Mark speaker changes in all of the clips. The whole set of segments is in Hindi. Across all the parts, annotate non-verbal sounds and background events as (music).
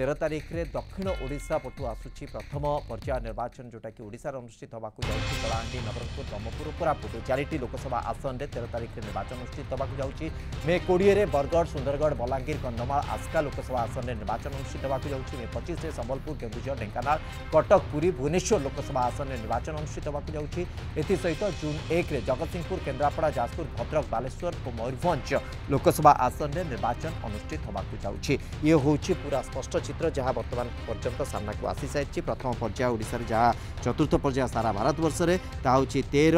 Speaker 1: তের তারিখে দক্ষিণ ওড়শা পটু আসুচি প্রথম পর্যায় নির্বাচন যেটা কি ওড়শার অনুষ্ঠিত হওয়া যাচ্ছে কলাহান্ডি নবরঙ্গপুর ব্রহ্মপুর কোরাপুট চারিটি লোকসভা আসনরে তের তারিখে নির্বাচন অনুষ্ঠিত হওয়া যাচ্ছে মে কোড়িয়ে বরগড় সুন্দরগড় বলাঙ্গীর কন্ধমাল আসকা লোকসভা আসনরে নির্বাচন অনুষ্ঠিত হওয়া যাচ্ছে মে পঁচিশে সম্বলপুর কেন্দুঝর ঢেঙ্কানাল কটক পুরী ভুবনেশ্বর লোকসভা আসনরে নির্বাচন অনুষ্ঠিত হওয়া যাচ্ছে এসহিত জুন একরে জগতসিংহপুর কেন্দ্রাপড়া যাজপুর ভদ্রক বালেশ্বর ও ময়ূরভঞ্জ লোকসভা আসনরে নির্বাচন অনুষ্ঠিত হওয়া যাচ্ছে ইয়ে হচ্ছে পুরা স্পষ্ট चित्र जहाँ बर्तमान पर्यटन सामना को आसी सारी प्रथम पर्याय ओडार जहाँ चतुर्थ पर्याय सारा भारत बर्ष तेर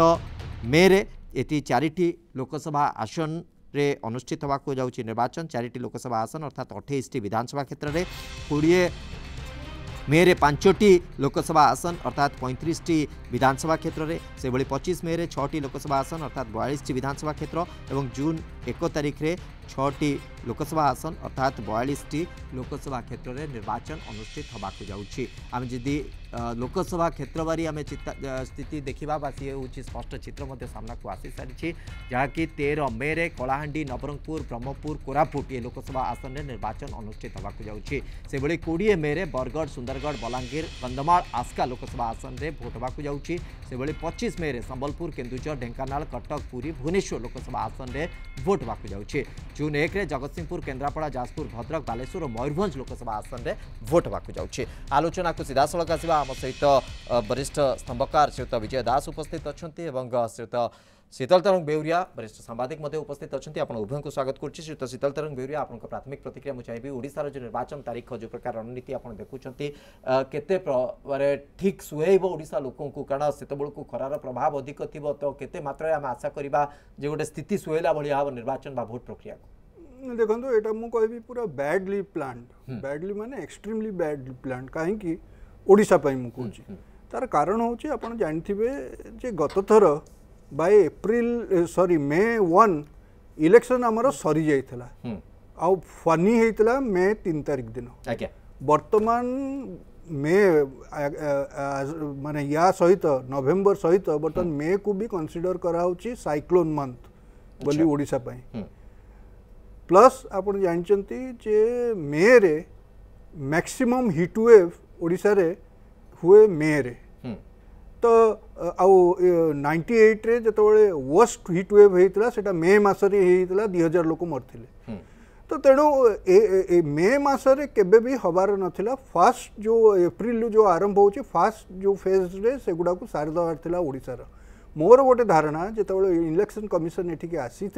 Speaker 1: मे ये चार लोकसभा आसन रे अनुषित होवाचन चार लोकसभा आसन अर्थात अठाईस विधानसभा क्षेत्र में कोड़े मे रे पांचटी लोकसभा आसन अर्थात पैंतीस विधानसभा क्षेत्र में से भाई पचिश मे रे छोकसभा आसन अर्थात बयालीस विधानसभा क्षेत्र और जून एक तारीख में छोकसभा आसन अर्थात बयालीसटी लोकसभा क्षेत्र में निर्वाचन अनुषित होगा आम जी लोकसभा क्षेत्र बारी आम स्थिति देखा सी स्पष्ट चित्र आसी सारी जहाँकि तेर मे रे कलाहां नवरंगपुर ब्रह्मपुर कोरापुट ये लोकसभा आसन में निर्वाचन अनुषित होगा से भाई कोड़े मे बरगढ़ सुंदरगढ़ बलांगीर कंधमाल आस्का लोकसभा आसन में भोट हाक जाऊँगी पचिश मे रे संबलपुर केन्दूर ढेकाना कटक पूरी भुवनेश्वर लोकसभा आसन में भोटी जुन एक जगतसिंहपुर केन्द्रापडा जाजपुर भद्रक बालेश्वर मयुरभँ्ज लोकसभा आसनरे भोट भएको आलोचनाको आम सहित वरिष्ठ स्तम्भकार श्री विजय दास उपस्थित अनि श्री શીતલ તરંગ બેવરિયા વરિષ્ઠ સાંબાદિક મધ્ય ઉપસ્થિત અછંતિ આપણ ઉભયંકુ સ્વાગત કરુચી શ્રીયુક્ત શીતલ તરંગ બેવરિયા આપણଙ୍କ પ્રાથમિક પ્રતિક્રિયા મુજબ ଓଡ଼ିଶାର ଯେଉଁ ନିର୍ବାଚନ ତାରିଖ ଯେଉଁ ପ୍ରକାର ରଣନୀତି ଆପଣ ଦେଖୁଛନ୍ତି କେତେ ପ୍ରକାରେ ଠିକ୍ ସୁହେଇବ ଓଡ଼ିଶା ଲୋକଙ୍କୁ କାରଣ ସେତେବେଳକୁ ଖରାର ପ୍ରଭାବ ଅଧିକ ଥିବ ତ କେତେ ମାତ୍ରାରେ ଆମେ ଆଶା କରିବା ଯେ ଗୋଟେ ସ୍ଥିତି ସୁହେଇଲା ଭଳିଆ ହେବ ନିର୍ବାଚନ ବା ଭୋଟ ପ୍ରକ୍ରିୟାକୁ
Speaker 2: ଦେଖନ୍ତୁ ଏଇଟା ମୁଁ କହିବି ପୁରା ବ୍ୟାଡଲି ପ୍ଲାନ୍ଡ ବ୍ୟାଡଲି ମାନେ ଏକ୍ସଟ୍ରିମଲି ବ୍ୟାଡଲି ପ୍ଲାନ୍ଡ କାହିଁକି ଓଡ଼ିଶା ପାଇଁ ମୁଁ କହୁଛି ତାର କାରଣ ହେଉଛି ଆପଣ ଜାଣିଥିବେ ଯେ ଗତ ଥର by April sorry May one election आम सरी जाता आनी होता मे तीन तारिख दिन बर्तमान मे मान या सहित नवेम्बर सहित बर्तमान मे को भी कन्सीडर कराँ सैक्लोन मंथ बोली ओडापी प्लस आप जानते मे रे मैक्सिमम हिटवेव ओडे हुए मे रे तो आउ नाइंटी एट्रे जो वर्स्ट हिट वेव होता से मे मसरे होता दुई हजार लोक मरते तो तेणु मे मसरे के हबार नाला फास्ट जो एप्रिल जो आरंभ हो फास्ट जो रे से गुड़ा सारीदेवार ओडार मोर गोटे धारणा जितेबाला इलेक्शन कमिशन ये आसी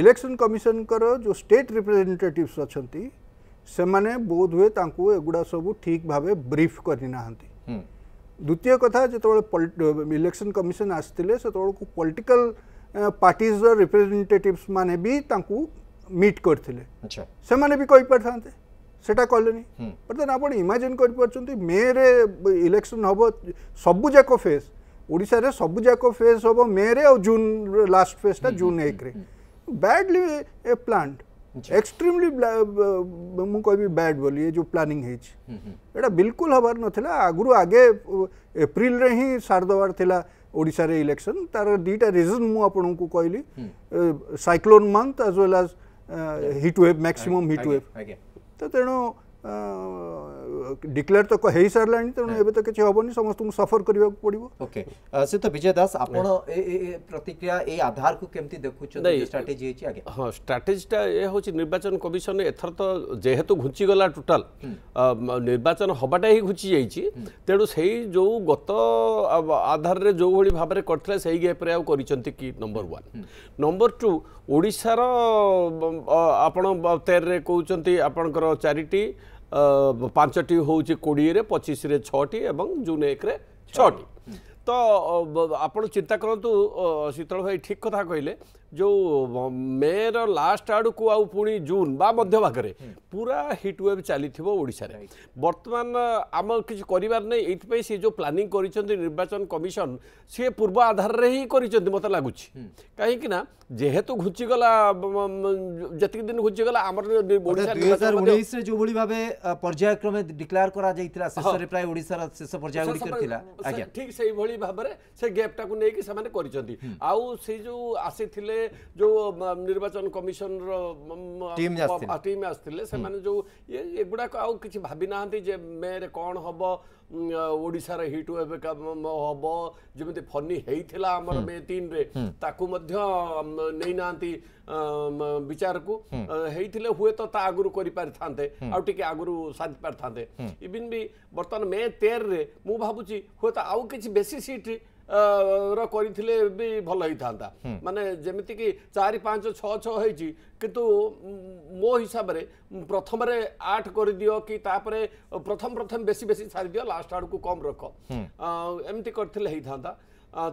Speaker 2: इलेक्शन कमिशन जो स्टेट रिप्रेजेटेटिवस अच्छा से बोध हुए एगुड़ा सब ठीक भाव ब्रीफ करना দ্বিতীয় কথা যেতবে ইলেকশন কমিশন আসলে সেতবেলকু পলিটিকাল পার্টিজর রিপ্রেজেটেটিভস মানে বি তাঁকু মিট করলে সেমানে বি কইপারিথান্তে সেটা কলেনি বর্তমান আপনার ইমাজিন করিপারছেন মেরে ইলেকশন হব সবুযাক ফেজ ওড়শার সবুযাক ফেজ হব মেরে আুন লাস্ট ফেজটা জুন একরে ব্যাডলি প্লান্ট एक्सट्रीमली मुझे बैड बोली ये जो प्लानिंग होटा हम्म, हम्म। बिल्कुल हबार ना आगु आगे एप्रिल ही सारदवार ओडार इलेक्शन तार दुटा रिजन मुझे कहली सैक्लोन मन्थ एज व्वेल आज हिट मैक्सीम हिट तो तेणु ডিক্লেয়ার তো ହେଇ ସାରିଲାଣି ତେଣୁ ଏବେ ତ କିଛି ହେବନି ସମସ୍ତଙ୍କୁ ସଫର କରିବାକୁ ପଡ଼ିବ
Speaker 1: ଓକେ ସେ ତ
Speaker 3: ବିଜୟ ଦାସ ଆପଣ
Speaker 1: ପ୍ରତିକ୍ରିୟା ଏଇ ଆଧାରକୁ କେମିତି ଦେଖୁଛନ୍ତି ଷ୍ଟ୍ରାଟେଜି ହେଇଛି ଆଜ୍ଞା
Speaker 3: ହଁ ଷ୍ଟ୍ରାଟେଜିଟା ଏ ହେଉଛି ନିର୍ବାଚନ କମିଶନ ଏଥର ତ ଯେହେତୁ ଘୁଞ୍ଚିଗଲା ଟୋଟାଲ ନିର୍ବାଚନ ହେବାଟା ହିଁ ଘୁଞ୍ଚି ଯାଇଛି ତେଣୁ ସେଇ ଯେଉଁ ଗତ ଆଧାରରେ ଯେଉଁଭଳି ଭାବରେ କରିଥିଲେ ସେଇ ଗ୍ୟାପ୍ରେ ଆଉ କରିଛନ୍ତି କି ନମ୍ବର ୱାନ୍ ନମ୍ବର ଟୁ ଓଡ଼ିଶାର ଆପଣ ତେରରେ କହୁଛନ୍ତି ଆପଣଙ୍କର ଚାରିଟି ପାଞ୍ଚଟି ହେଉଛି କୋଡ଼ିଏରେ ପଚିଶରେ ଛଅଟି ଏବଂ ଜୁନ୍ ଏକରେ ଛଅଟି ତ ଆପଣ ଚିନ୍ତା କରନ୍ତୁ ଶୀତଳ ଭାଇ ଠିକ୍ କଥା କହିଲେ जो मेर लास्ट आड़ को आनी जून बाध्यगर पूरा हिट ओब चली ओडे बर्तमान आम कि करार जो प्लानिंग करवाचन कमिशन सी पूर्व आधार में ही मत लगुच कहीं जेहेतु घुचिगला जितक दिन घुचिगला आम
Speaker 1: डिक्लेयर कर शेष पर्याय
Speaker 3: ठीक से गैपटा को लेकिन आज आसी जो निर्वाचन कमिशन टीम टीम जो ये एगुड़ाक आउ कि भावि ना मे रे कौन हम ओडार हिट हम जमी फनी मे तीन रे नहीं ना विचार कोई हुए तो आगुरु करते आगुरु साधि पारे इवन भी बर्तमान मे तेर में मुझुची हूं तो आउ कि बेसी सीट ର କରିଥିଲେ ବି ଭଲ ହେଇଥାନ୍ତା ମାନେ ଯେମିତିକି ଚାରି ପାଞ୍ଚ ଛଅ ଛଅ ହେଇଛି କିନ୍ତୁ ମୋ ହିସାବରେ ପ୍ରଥମରେ ଆଠ କରିଦିଅ କି ତାପରେ ପ୍ରଥମ ପ୍ରଥମେ ବେଶୀ ବେଶୀ ସାରିଦିଅ ଲାଷ୍ଟ ଆଡ଼କୁ କମ୍ ରଖ ଏମିତି କରିଥିଲେ ହେଇଥାନ୍ତା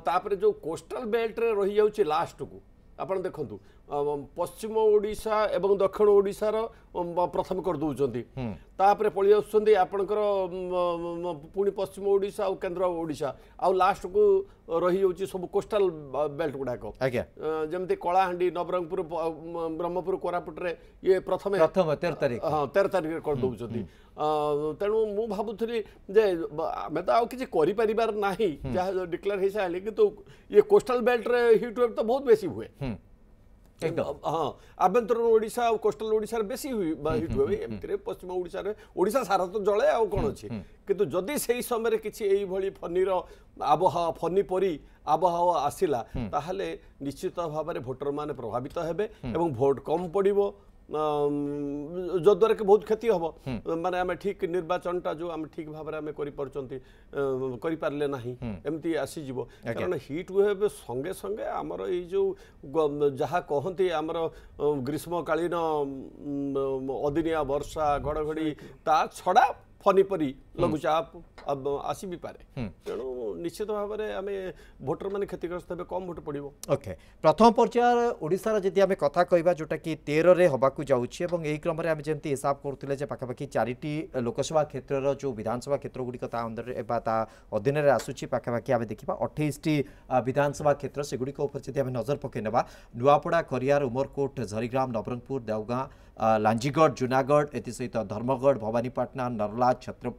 Speaker 3: ତାପରେ ଯେଉଁ କୋଷ୍ଟାଲ ବେଲ୍ଟରେ ରହିଯାଉଛି ଲାଷ୍ଟକୁ ଆପଣ ଦେଖନ୍ତୁ পশ্চিম ওড়িশা এবং দক্ষিণ ওড়িশার প্রথম করেদৌঁচ তাপরে পড়ে আসছেন আপনার পুঁ পশ্চিম ওড়িশা আর কেন্দ্র ওড়িশা আস্ট কু রয়েছে সব কোষ্টাল বেল্ট গুড়াক যেমন কলাহাঁডি নবরঙ্গপুর ব্রহ্মপুর কোরাপুটে ইয়ে প্রথমে তের তারিখ হ্যাঁ তের তারিখে করেদৌঁচ তেণু মু ভাবুলি যে আমি তো আছে করে পারিবার না যা ডিক্লেয়ার হয়ে সারে কিন্তু ইয়ে কোষ্টাল বেল্টরে হিট ওয়েভ তো বহুত বেশি হুয়ে ହଁ ଆଭ୍ୟନ୍ତରୀଣ ଓଡ଼ିଶା ଆଉ କୋଷ୍ଟାଲ ଓଡ଼ିଶାରେ ବେଶୀ ହିଟ୍ ହୁଏ ଏମିତିରେ ପଶ୍ଚିମ ଓଡ଼ିଶାରେ ଓଡ଼ିଶା ସାରା ତ ଜଳେ ଆଉ କ'ଣ ଅଛି କିନ୍ତୁ ଯଦି ସେହି ସମୟରେ କିଛି ଏଇଭଳି ଫନିର ଆବହାୱା ଫନି ପରି ଆବହାୱା ଆସିଲା ତାହେଲେ ନିଶ୍ଚିତ ଭାବରେ ଭୋଟରମାନେ ପ୍ରଭାବିତ ହେବେ ଏବଂ ଭୋଟ କମ୍ ପଡ଼ିବ ଯଦ୍ୱାରା କି ବହୁତ କ୍ଷତି ହେବ ମାନେ ଆମେ ଠିକ ନିର୍ବାଚନଟା ଯେଉଁ ଆମେ ଠିକ ଭାବରେ ଆମେ କରିପାରୁଛନ୍ତି କରିପାରିଲେ ନାହିଁ ଏମିତି ଆସିଯିବ କାରଣ ହିଟ୍ ୱେଭ୍ ଏବେ ସଙ୍ଗେ ସଙ୍ଗେ ଆମର ଏଇ ଯେଉଁ ଯାହା କହନ୍ତି ଆମର ଗ୍ରୀଷ୍ମକାଳୀନ ଅଦିନିଆ ବର୍ଷା ଘଡ଼ଘଡ଼ି ତା ଛଡ଼ା ଫନି ପରି ଲଘୁଚାପ ଆସିବିପାରେ ତେଣୁ ନିଶ୍ଚିତ ଭାବରେ ଆମେ ଭୋଟରମାନେ କ୍ଷତିଗ୍ରସ୍ତ ହେବେ କମ୍ ଭୋଟ ପଡ଼ିବ ଓକେ
Speaker 1: ପ୍ରଥମ ପର୍ଯ୍ୟାୟ ଓଡ଼ିଶାର ଯଦି ଆମେ କଥା କହିବା ଯେଉଁଟାକି ତେରରେ ହେବାକୁ ଯାଉଛି ଏବଂ ଏହି କ୍ରମରେ ଆମେ ଯେମିତି ହିସାବ କରୁଥିଲେ ଯେ ପାଖାପାଖି ଚାରିଟି ଲୋକସଭା କ୍ଷେତ୍ରର ଯେଉଁ ବିଧାନସଭା କ୍ଷେତ୍ରଗୁଡ଼ିକ ତା ଅନ୍ଦରରେ ବା ତା ଅଧୀନରେ ଆସୁଛି ପାଖାପାଖି ଆମେ ଦେଖିବା ଅଠେଇଶଟି ବିଧାନସଭା କ୍ଷେତ୍ର ସେଗୁଡ଼ିକ ଉପରେ ଯଦି ଆମେ ନଜର ପକାଇ ନେବା ନୂଆପଡ଼ା କରିଆର ଉମରକୋଟ ଝରିଗ୍ରାମ ନବରଙ୍ଗପୁର ଦେଓଗାଁ लांजीगढ़ जूनागढ़ एसहित धर्मगढ़ भवानीपाटना नर्ला छत्र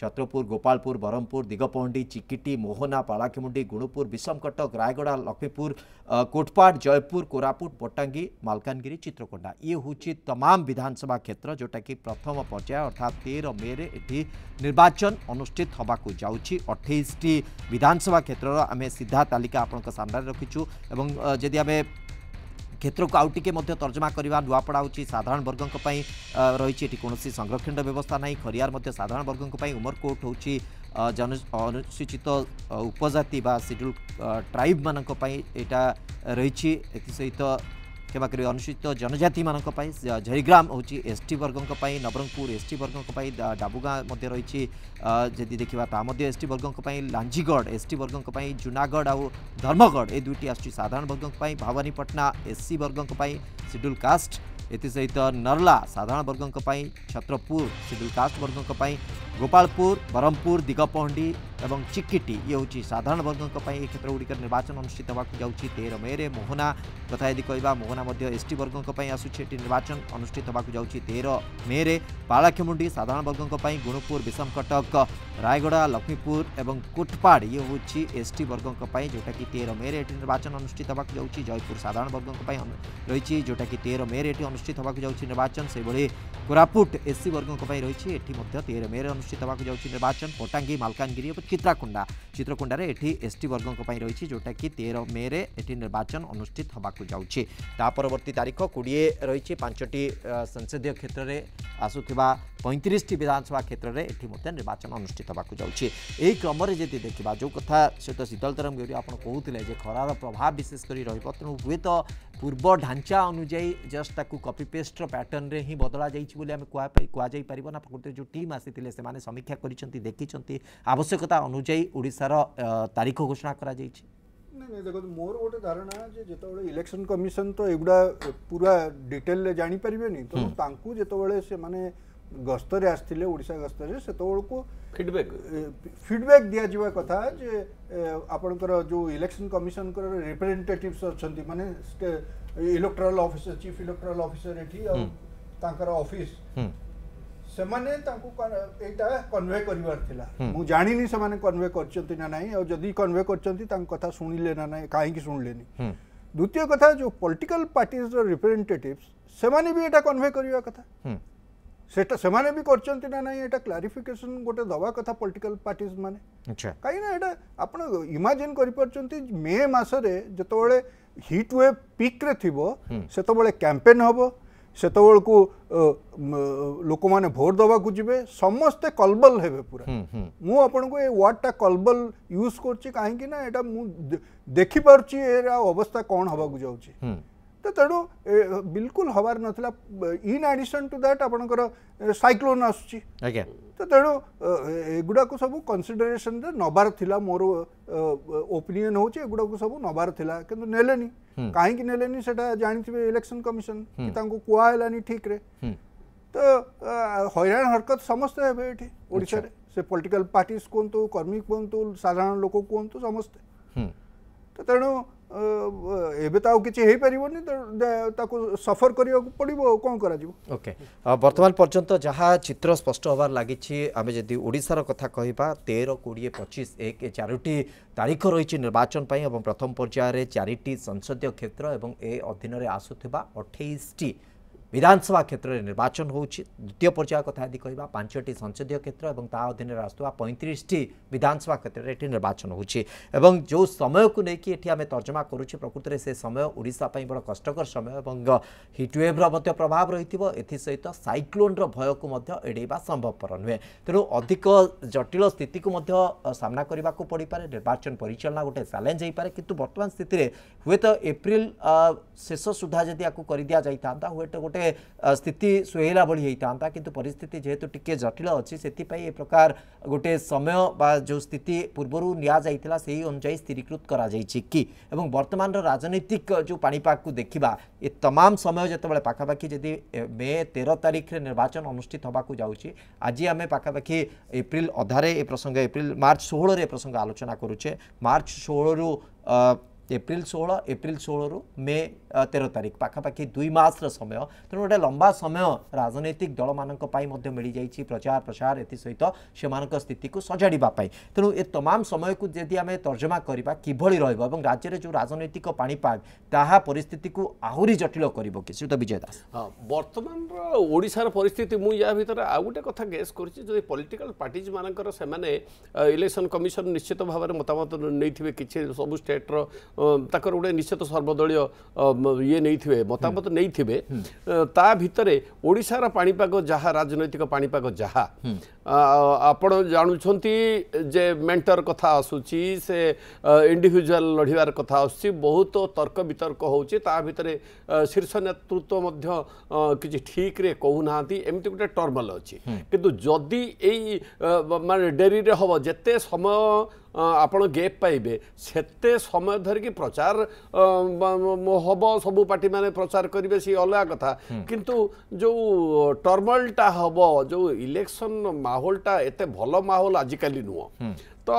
Speaker 1: छत्रपुर गोपालपुर ब्रह्मपुर दिगपहंडी चिकिटी मोहना पालाखिमुंडी गुणुपुर विषमकटक रायगड़ा लक्ष्मीपुर कोटपाड़ जयपुर कोरापुट पट्टांगी मलकानगि चित्रकोडा ये हूँ तमाम विधानसभा क्षेत्र जोटा कि प्रथम पर्याय अर्थात तेरह मे ये निर्वाचन अनुषित होगाकू जाऊँगी अठाईस विधानसभा क्षेत्र आम सीधा तालिका आपने सामने रखीचु जदि आम କ୍ଷେତ୍ରକୁ ଆଉ ଟିକେ ମଧ୍ୟ ତର୍ଜମା କରିବା ନୂଆପଡ଼ା ହେଉଛି ସାଧାରଣ ବର୍ଗଙ୍କ ପାଇଁ ରହିଛି ଏଠି କୌଣସି ସଂରକ୍ଷଣର ବ୍ୟବସ୍ଥା ନାହିଁ ଖରିଆର ମଧ୍ୟ ସାଧାରଣ ବର୍ଗଙ୍କ ପାଇଁ ଉମରକୋଟ ହେଉଛି ଜନ ଅନୁସୂଚିତ ଉପଜାତି ବା ସିଡ୍ୟୁଲ୍ ଟ୍ରାଇବ୍ ମାନଙ୍କ ପାଇଁ ଏଇଟା ରହିଛି ଏଥିସହିତ କ୍ଷମା କରିବେ ଅନୁସୂଚିତ ଜନଜାତିମାନଙ୍କ ପାଇଁ ଝରିଗ୍ରାମ ହେଉଛି ଏସ୍ ଟି ବର୍ଗଙ୍କ ପାଇଁ ନବରଙ୍ଗପୁର ଏସ୍ ଟି ବର୍ଗଙ୍କ ପାଇଁ ଡାବୁଗାଁ ମଧ୍ୟ ରହିଛି ଯଦି ଦେଖିବା ତା ମଧ୍ୟ ଏସ୍ ଟି ବର୍ଗଙ୍କ ପାଇଁ ଲାଞ୍ଜିଗଡ଼ ଏସ୍ ଟି ବର୍ଗଙ୍କ ପାଇଁ ଜୁନାଗଡ଼ ଆଉ ଧର୍ମଗଡ଼ ଏ ଦୁଇଟି ଆସୁଛି ସାଧାରଣ ବର୍ଗଙ୍କ ପାଇଁ ଏସ୍ ସି ବର୍ଗଙ୍କ ପାଇଁ ସିଡ୍ୟୁଲ୍ କାଷ୍ଟ ଏଥିସହିତ ନର୍ଲା ସାଧାରଣ ବର୍ଗଙ୍କ ପାଇଁ ଛତ୍ରପୁର ସିଡ୍ୟୁଲ୍ କାଷ୍ଟ ବର୍ଗଙ୍କ ପାଇଁ गोपालपुर ब्रह्मपुर दिगपहडी और चिकिटी ये हूँ साधारण वर्गों पर यह क्षेत्रगुड़िकर निर्वाचन अनुषित होगा तेर मे मोहना कथा यदि कह मोहना एस टी वर्ग पर निर्वाचन अनुषित होगा तेर मेरे पालाखेमुंडी साधारण वर्गों पर गुणुपुर विषम कटक रायगड़ा लक्ष्मीपुर और कुटपाड़ ये हूँ एस टी वर्ग पर जोटा कि तेर मे में निर्वाचन अनुषित होगा जयपुर साधारण वर्गों पर रही जोटा कि तेर मे में अनुषित होगा निर्वाचन से भाई कोरापुट एस सी वर्गों रही तेर मे अनु ଆସୁଛି ଦେବାକୁ ଯାଉଛି ନିର୍ବାଚନ ପଟ୍ଟାଙ୍ଗୀ ମାଲକାନଗିରି ଏବଂ ଚିତ୍ରାକୁଣ୍ଡା ଚିତ୍ରକୁଣ୍ଡାରେ ଏଠି ଏସ୍ଟି ବର୍ଗଙ୍କ ପାଇଁ ରହିଛି ଯେଉଁଟାକି ତେର ମେରେ ଏଠି ନିର୍ବାଚନ ଅନୁଷ୍ଠିତ ହେବାକୁ ଯାଉଛି ତା ପରବର୍ତ୍ତୀ ତାରିଖ କୋଡ଼ିଏ ରହିଛି ପାଞ୍ଚଟି ସଂସଦୀୟ କ୍ଷେତ୍ରରେ ଆସୁଥିବା ପଇଁତିରିଶଟି ବିଧାନସଭା କ୍ଷେତ୍ରରେ ଏଠି ମଧ୍ୟ ନିର୍ବାଚନ ଅନୁଷ୍ଠିତ ହେବାକୁ ଯାଉଛି ଏହି କ୍ରମରେ ଯଦି ଦେଖିବା ଯେଉଁ କଥା ସହିତ ଶୀତଳ ତରଙ୍ଗ ଆପଣ କହୁଥିଲେ ଯେ ଖରାର ପ୍ରଭାବ ବିଶେଷ କରି ରହିବ ତେଣୁ ହୁଏତ ପୂର୍ବ ଢାଞ୍ଚା ଅନୁଯାୟୀ ଜଷ୍ଟ ତାକୁ କପି ପେଷ୍ଟର ପ୍ୟାଟର୍ନରେ ହିଁ ବଦଳା ଯାଇଛି ବୋଲି ଆମେ କୁହାଯାଇପାରିବ ନା ପ୍ରକୃତିରେ ଯେଉଁ ଟିମ୍ ଆସିଥିଲେ ସେମାନେ ସମୀକ୍ଷା କରିଛନ୍ତି ଦେଖିଛନ୍ତି ଆବଶ୍ୟକତା ଅନୁଯାୟୀ ଓଡ଼ିଶାର ତାରିଖ ଘୋଷଣା କରାଯାଇଛି
Speaker 2: ନାଇଁ ନାଇଁ ଦେଖନ୍ତୁ ମୋର ଗୋଟେ ଧାରଣା ଯେ ଯେତେବେଳେ ଇଲେକ୍ସନ୍ କମିଶନ୍ ତ ଏଗୁଡ଼ା ପୁରା ଡିଟେଲରେ ଜାଣିପାରିବେନି ତେଣୁ ତାଙ୍କୁ ଯେତେବେଳେ ସେମାନେ ଗସ୍ତରେ ଆସିଥିଲେ ଓଡ଼ିଶା ଗସ୍ତରେ ସେତେବେଳକୁ फीडबैक फीडबैक दिया जीवा कथा जे आपनकर जो इलेक्शन कमिशन कर रिप्रेजेंटेटिव्स अछंती माने electoral officer chief electoral officer एठी और हम्म। तांकर ऑफिस हम्म। से माने तांको एटा कन्वे करिवार थिला हम्म। मु जानिनी से माने कन्वे करचंती ना नाही और जदी कन्वे करचंती तां कथा सुनि लेना नाही काहे की सुन लेनी द्वितीय कथा जो पॉलिटिकल पार्टीज रिप्रेजेंटेटिव्स से माने भी एटा कन्वे करिवा कथा ସେଟା ସେମାନେ ବି କରିଛନ୍ତି ନା ନାହିଁ ଏଇଟା କ୍ଲାରିଫିକେସନ୍ ଗୋଟେ ଦେବା କଥା ପଲିଟିକାଲ୍ ପାର୍ଟିଜ୍ ମାନେ କାହିଁକିନା ଏଇଟା ଆପଣ ଇମାଜିନ୍ କରିପାରୁଛନ୍ତି ମେ ମାସରେ ଯେତେବେଳେ ହିଟ୍ ୱେଭ୍ ପିକ୍ରେ ଥିବ ସେତେବେଳେ କ୍ୟାମ୍ପେନ୍ ହେବ ସେତେବେଳକୁ ଲୋକମାନେ ଭୋଟ ଦେବାକୁ ଯିବେ ସମସ୍ତେ କଲବଲ ହେବେ ପୁରା ମୁଁ ଆପଣଙ୍କୁ ଏ ୱାର୍ଡ଼ଟା କଲବଲ ୟୁଜ୍ କରୁଛି କାହିଁକି ନା ଏଇଟା ମୁଁ ଦେଖିପାରୁଛି ଏହାର ଅବସ୍ଥା କ'ଣ ହେବାକୁ ଯାଉଛି ତ ତେଣୁ ବିଲକୁଲ ହେବାର ନଥିଲା ଇନ୍ ଆଡ଼ିସନ୍ ଟୁ ଦ୍ୟାଟ୍ ଆପଣଙ୍କର ସାଇକ୍ଲୋନ୍ ଆସୁଛି ଆଜ୍ଞା ତ ତେଣୁ ଏଗୁଡ଼ାକୁ ସବୁ କନସିଡରେସନରେ ନେବାର ଥିଲା ମୋର ଓପିନିଅନ୍ ହେଉଛି ଏଗୁଡ଼ାକୁ ସବୁ ନେବାର ଥିଲା କିନ୍ତୁ ନେଲେନି କାହିଁକି ନେଲେନି ସେଟା ଜାଣିଥିବେ ଇଲେକ୍ସନ୍ କମିଶନ୍ ତାଙ୍କୁ ହେଲାନି ଠିକ୍ରେ ତ ହଇରାଣ ହରକତ ସମସ୍ତେ ହେବେ ଏଠି ଓଡ଼ିଶାରେ ସେ ପଲିଟିକାଲ ପାର୍ଟିସ୍ କୁହନ୍ତୁ କର୍ମୀ କୁହନ୍ତୁ ସାଧାରଣ ଲୋକ କୁହନ୍ତୁ ସମସ୍ତେ ତ ତେଣୁ ଏବେ ତ ଆଉ କିଛି ହେଇପାରିବନି ତାକୁ ସଫର କରିବାକୁ ପଡ଼ିବ ଆଉ କ'ଣ କରାଯିବ
Speaker 1: ଓକେ ବର୍ତ୍ତମାନ ପର୍ଯ୍ୟନ୍ତ ଯାହା ଚିତ୍ର ସ୍ପଷ୍ଟ ହେବାର ଲାଗିଛି ଆମେ ଯଦି ଓଡ଼ିଶାର କଥା କହିବା ତେର କୋଡ଼ିଏ ପଚିଶ ଏକ ଏ ଚାରୋଟି ତାରିଖ ରହିଛି ନିର୍ବାଚନ ପାଇଁ ଏବଂ ପ୍ରଥମ ପର୍ଯ୍ୟାୟରେ ଚାରିଟି ସଂସଦୀୟ କ୍ଷେତ୍ର ଏବଂ ଏ ଅଧୀନରେ ଆସୁଥିବା ଅଠେଇଶଟି ବିଧାନସଭା କ୍ଷେତ୍ରରେ ନିର୍ବାଚନ ହେଉଛି ଦ୍ୱିତୀୟ ପର୍ଯ୍ୟାୟ କଥା ଯଦି କହିବା ପାଞ୍ଚଟି ସଂସଦୀୟ କ୍ଷେତ୍ର ଏବଂ ତା ଅଧୀନରେ ଆସୁଥିବା ପଇଁତିରିଶଟି ବିଧାନସଭା କ୍ଷେତ୍ରରେ ଏଠି ନିର୍ବାଚନ ହେଉଛି ଏବଂ ଯେଉଁ ସମୟକୁ ନେଇକି ଏଠି ଆମେ ତର୍ଜମା କରୁଛେ ପ୍ରକୃତରେ ସେ ସମୟ ଓଡ଼ିଶା ପାଇଁ ବଡ଼ କଷ୍ଟକର ସମୟ ଏବଂ ହିଟ୍ୱେଭ୍ର ମଧ୍ୟ ପ୍ରଭାବ ରହିଥିବ ଏଥିସହିତ ସାଇକ୍ଲୋନ୍ର ଭୟକୁ ମଧ୍ୟ ଏଡ଼େଇବା ସମ୍ଭବପର ନୁହେଁ ତେଣୁ ଅଧିକ ଜଟିଳ ସ୍ଥିତିକୁ ମଧ୍ୟ ସାମ୍ନା କରିବାକୁ ପଡ଼ିପାରେ ନିର୍ବାଚନ ପରିଚାଳନା ଗୋଟେ ଚ୍ୟାଲେଞ୍ଜ ହୋଇପାରେ କିନ୍ତୁ ବର୍ତ୍ତମାନ ସ୍ଥିତିରେ ହୁଏତ ଏପ୍ରିଲ ଶେଷ ସୁଦ୍ଧା ଯଦି ଆକୁ କରିଦିଆଯାଇଥାନ୍ତା ହୁଏତ ଗୋଟେ ଗୋଟେ ସ୍ଥିତି ସୁହେଇଲା ଭଳି ହେଇଥାନ୍ତା କିନ୍ତୁ ପରିସ୍ଥିତି ଯେହେତୁ ଟିକେ ଜଟିଳ ଅଛି ସେଥିପାଇଁ ଏ ପ୍ରକାର ଗୋଟେ ସମୟ ବା ଯେଉଁ ସ୍ଥିତି ପୂର୍ବରୁ ନିଆଯାଇଥିଲା ସେହି ଅନୁଯାୟୀ ସ୍ଥିରୀକୃତ କରାଯାଇଛି କି ଏବଂ ବର୍ତ୍ତମାନର ରାଜନୈତିକ ଯେଉଁ ପାଣିପାଗକୁ ଦେଖିବା ଏ ତମାମ ସମୟ ଯେତେବେଳେ ପାଖାପାଖି ଯଦି ମେ ତେର ତାରିଖରେ ନିର୍ବାଚନ ଅନୁଷ୍ଠିତ ହେବାକୁ ଯାଉଛି ଆଜି ଆମେ ପାଖାପାଖି ଏପ୍ରିଲ ଅଧାରେ ଏ ପ୍ରସଙ୍ଗ ଏପ୍ରିଲ ମାର୍ଚ୍ଚ ଷୋହଳରେ ଏ ପ୍ରସଙ୍ଗ ଆଲୋଚନା କରୁଛେ ମାର୍ଚ୍ଚ ଷୋହଳରୁ ଏପ୍ରିଲ ଷୋହଳ ଏପ୍ରିଲ ଷୋହଳରୁ ମେ ତେର ତାରିଖ ପାଖାପାଖି ଦୁଇ ମାସର ସମୟ ତେଣୁ ଗୋଟେ ଲମ୍ବା ସମୟ ରାଜନୈତିକ ଦଳମାନଙ୍କ ପାଇଁ ମଧ୍ୟ ମିଳିଯାଇଛି ପ୍ରଚାର ପ୍ରସାର ଏଥିସହିତ ସେମାନଙ୍କ ସ୍ଥିତିକୁ ସଜାଡ଼ିବା ପାଇଁ ତେଣୁ ଏ ତମାମ ସମୟକୁ ଯଦି ଆମେ ତର୍ଜମା କରିବା କିଭଳି ରହିବ ଏବଂ ରାଜ୍ୟରେ ଯେଉଁ ରାଜନୈତିକ ପାଣିପାଗ ତାହା ପରିସ୍ଥିତିକୁ ଆହୁରି ଜଟିଳ କରିବ କି ଶ୍ରୀତ ବିଜୟ ଦାସ
Speaker 3: ହଁ ବର୍ତ୍ତମାନର ଓଡ଼ିଶାର ପରିସ୍ଥିତି ମୁଁ ୟା ଭିତରେ ଆଉ ଗୋଟେ କଥା ଗେସ୍ କରୁଛି ଯଦି ପଲିଟିକାଲ ପାର୍ଟିଜ୍ ମାନଙ୍କର ସେମାନେ ଇଲେକ୍ସନ୍ କମିଶନ ନିଶ୍ଚିତ ଭାବରେ ମତାମତ ନେଇଥିବେ କିଛି ସବୁ ଷ୍ଟେଟ୍ର ତାଙ୍କର ଗୋଟେ ନିଶ୍ଚିତ ସର୍ବଦଳୀୟ ଇଏ ନେଇଥିବେ ମତାମତ ନେଇଥିବେ ତା ଭିତରେ ଓଡ଼ିଶାର ପାଣିପାଗ ଯାହା ରାଜନୈତିକ ପାଣିପାଗ ଯାହା ଆପଣ ଜାଣୁଛନ୍ତି ଯେ ମେଣ୍ଟର କଥା ଆସୁଛି ସେ ଇଣ୍ଡିଭିଜୁଆଲ୍ ଲଢ଼ିବାର କଥା ଆସୁଛି ବହୁତ ତର୍କ ବିତର୍କ ହେଉଛି ତା ଭିତରେ ଶୀର୍ଷ ନେତୃତ୍ୱ ମଧ୍ୟ କିଛି ଠିକ୍ରେ କହୁନାହାନ୍ତି ଏମିତି ଗୋଟେ ଟର୍ମଲ୍ ଅଛି କିନ୍ତୁ ଯଦି ଏଇ ମାନେ ଡେରିରେ ହେବ ଯେତେ ସମୟ ଆପଣ ଗେପ୍ ପାଇବେ ସେତେ ସମୟ ଧରିକି ପ୍ରଚାର ହେବ ସବୁ ପାର୍ଟିମାନେ ପ୍ରଚାର କରିବେ ସେ ଅଲଗା କଥା କିନ୍ତୁ ଯେଉଁ ଟର୍ମଲ୍ଟା ହେବ ଯେଉଁ ଇଲେକ୍ସନ୍ ମା ମାହୋଲଟା ଏତେ ଭଲ ମାହୋଲ ଆଜିକାଲି ନୁହଁ ତ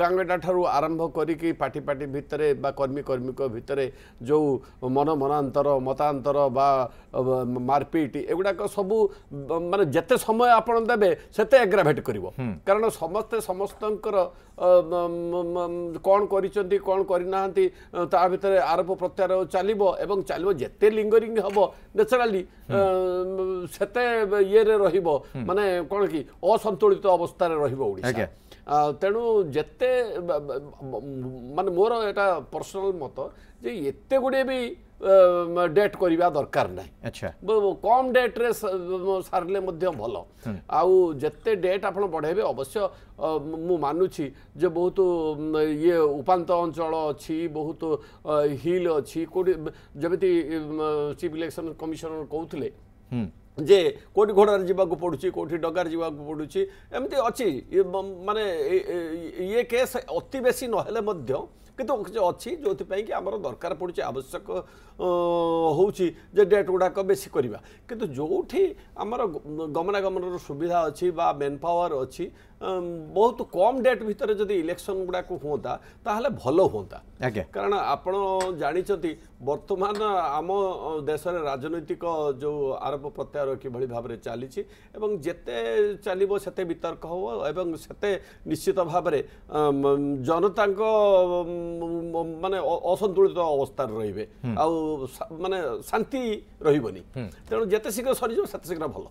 Speaker 3: ଗାଙ୍ଗଟା ଠାରୁ ଆରମ୍ଭ କରିକି ପାଟି ପାଟି ଭିତରେ ବା କର୍ମୀ କର୍ମୀଙ୍କ ଭିତରେ ଯେଉଁ ମନ ମନାନ୍ତର ମତାନ୍ତର ବା ମାରପିଟ୍ ଏଗୁଡ଼ାକ ସବୁ ମାନେ ଯେତେ ସମୟ ଆପଣ ଦେବେ ସେତେ ଏଗ୍ରାଭେଟ୍ କରିବ କାରଣ ସମସ୍ତେ ସମସ୍ତଙ୍କର କ'ଣ କରିଛନ୍ତି କ'ଣ କରିନାହାନ୍ତି ତା ଭିତରେ ଆରୋପ ପ୍ରତ୍ୟାରୋପ ଚାଲିବ ଏବଂ ଚାଲିବ ଯେତେ ଲିଙ୍ଗରିଙ୍ଗ ହେବ ନେଚୁରାଲି ସେତେ ଇଏରେ ରହିବ ମାନେ କ'ଣ କି ଅସନ୍ତୁଳିତ ଅବସ୍ଥାରେ ରହିବ ଓଡ଼ିଶା ତେଣୁ ଯେତେ ମାନେ ମୋର ଏଇଟା ପର୍ସନାଲ୍ ମତ ଯେ ଏତେ ଗୁଡ଼ିଏ ବି ଡେଟ୍ କରିବା ଦରକାର ନାହିଁ କମ୍ ଡେଟ୍ରେ ସାରିଲେ ମଧ୍ୟ ଭଲ ଆଉ ଯେତେ ଡେଟ୍ ଆପଣ ବଢ଼େଇବେ ଅବଶ୍ୟ ମୁଁ ମାନୁଛି ଯେ ବହୁତ ଇଏ ଉପାନ୍ତ ଅଞ୍ଚଳ ଅଛି ବହୁତ ହିଲ୍ ଅଛି କେଉଁଠି ଯେମିତି ଚିଫ୍ ଇଲେକ୍ସନ୍ କମିଶନର କହୁଥିଲେ ଯେ କେଉଁଠି ଘୋଡ଼ାରେ ଯିବାକୁ ପଡ଼ୁଛି କେଉଁଠି ଡଗାରେ ଯିବାକୁ ପଡ଼ୁଛି ଏମିତି ଅଛି ମାନେ ଇଏ କେସ୍ ଅତି ବେଶୀ ନହେଲେ ମଧ୍ୟ କିନ୍ତୁ ଅଛି ଯେଉଁଥିପାଇଁ କି ଆମର ଦରକାର ପଡ଼ୁଛି ଆବଶ୍ୟକ ହେଉଛି ଯେ ଡେଟ୍ ଗୁଡ଼ାକ ବେଶୀ କରିବା କିନ୍ତୁ ଯେଉଁଠି ଆମର ଗମନାଗମନର ସୁବିଧା ଅଛି ବା ମେନ୍ ପାୱାର ଅଛି ବହୁତ କମ୍ ଡେଟ୍ ଭିତରେ ଯଦି ଇଲେକ୍ସନ୍ ଗୁଡ଼ାକ ହୁଅନ୍ତା ତାହେଲେ ଭଲ ହୁଅନ୍ତା କାରଣ ଆପଣ ଜାଣିଛନ୍ତି ବର୍ତ୍ତମାନ ଆମ ଦେଶରେ ରାଜନୈତିକ ଯେଉଁ ଆରୋପ ପ୍ରତ୍ୟାହାର କିଭଳି ଭାବରେ ଚାଲିଛି ଏବଂ ଯେତେ ଚାଲିବ ସେତେ ବିତର୍କ ହେବ ଏବଂ ସେତେ ନିଶ୍ଚିତ ଭାବରେ ଜନତାଙ୍କ ମାନେ ଅସନ୍ତୁଳିତ ଅବସ୍ଥାରେ ରହିବେ ଆଉ ମାନେ ଶାନ୍ତି ରହିବନି
Speaker 1: ତେଣୁ ଯେତେ ଶୀଘ୍ର ସରିଯିବ ସେତେ ଶୀଘ୍ର ଭଲ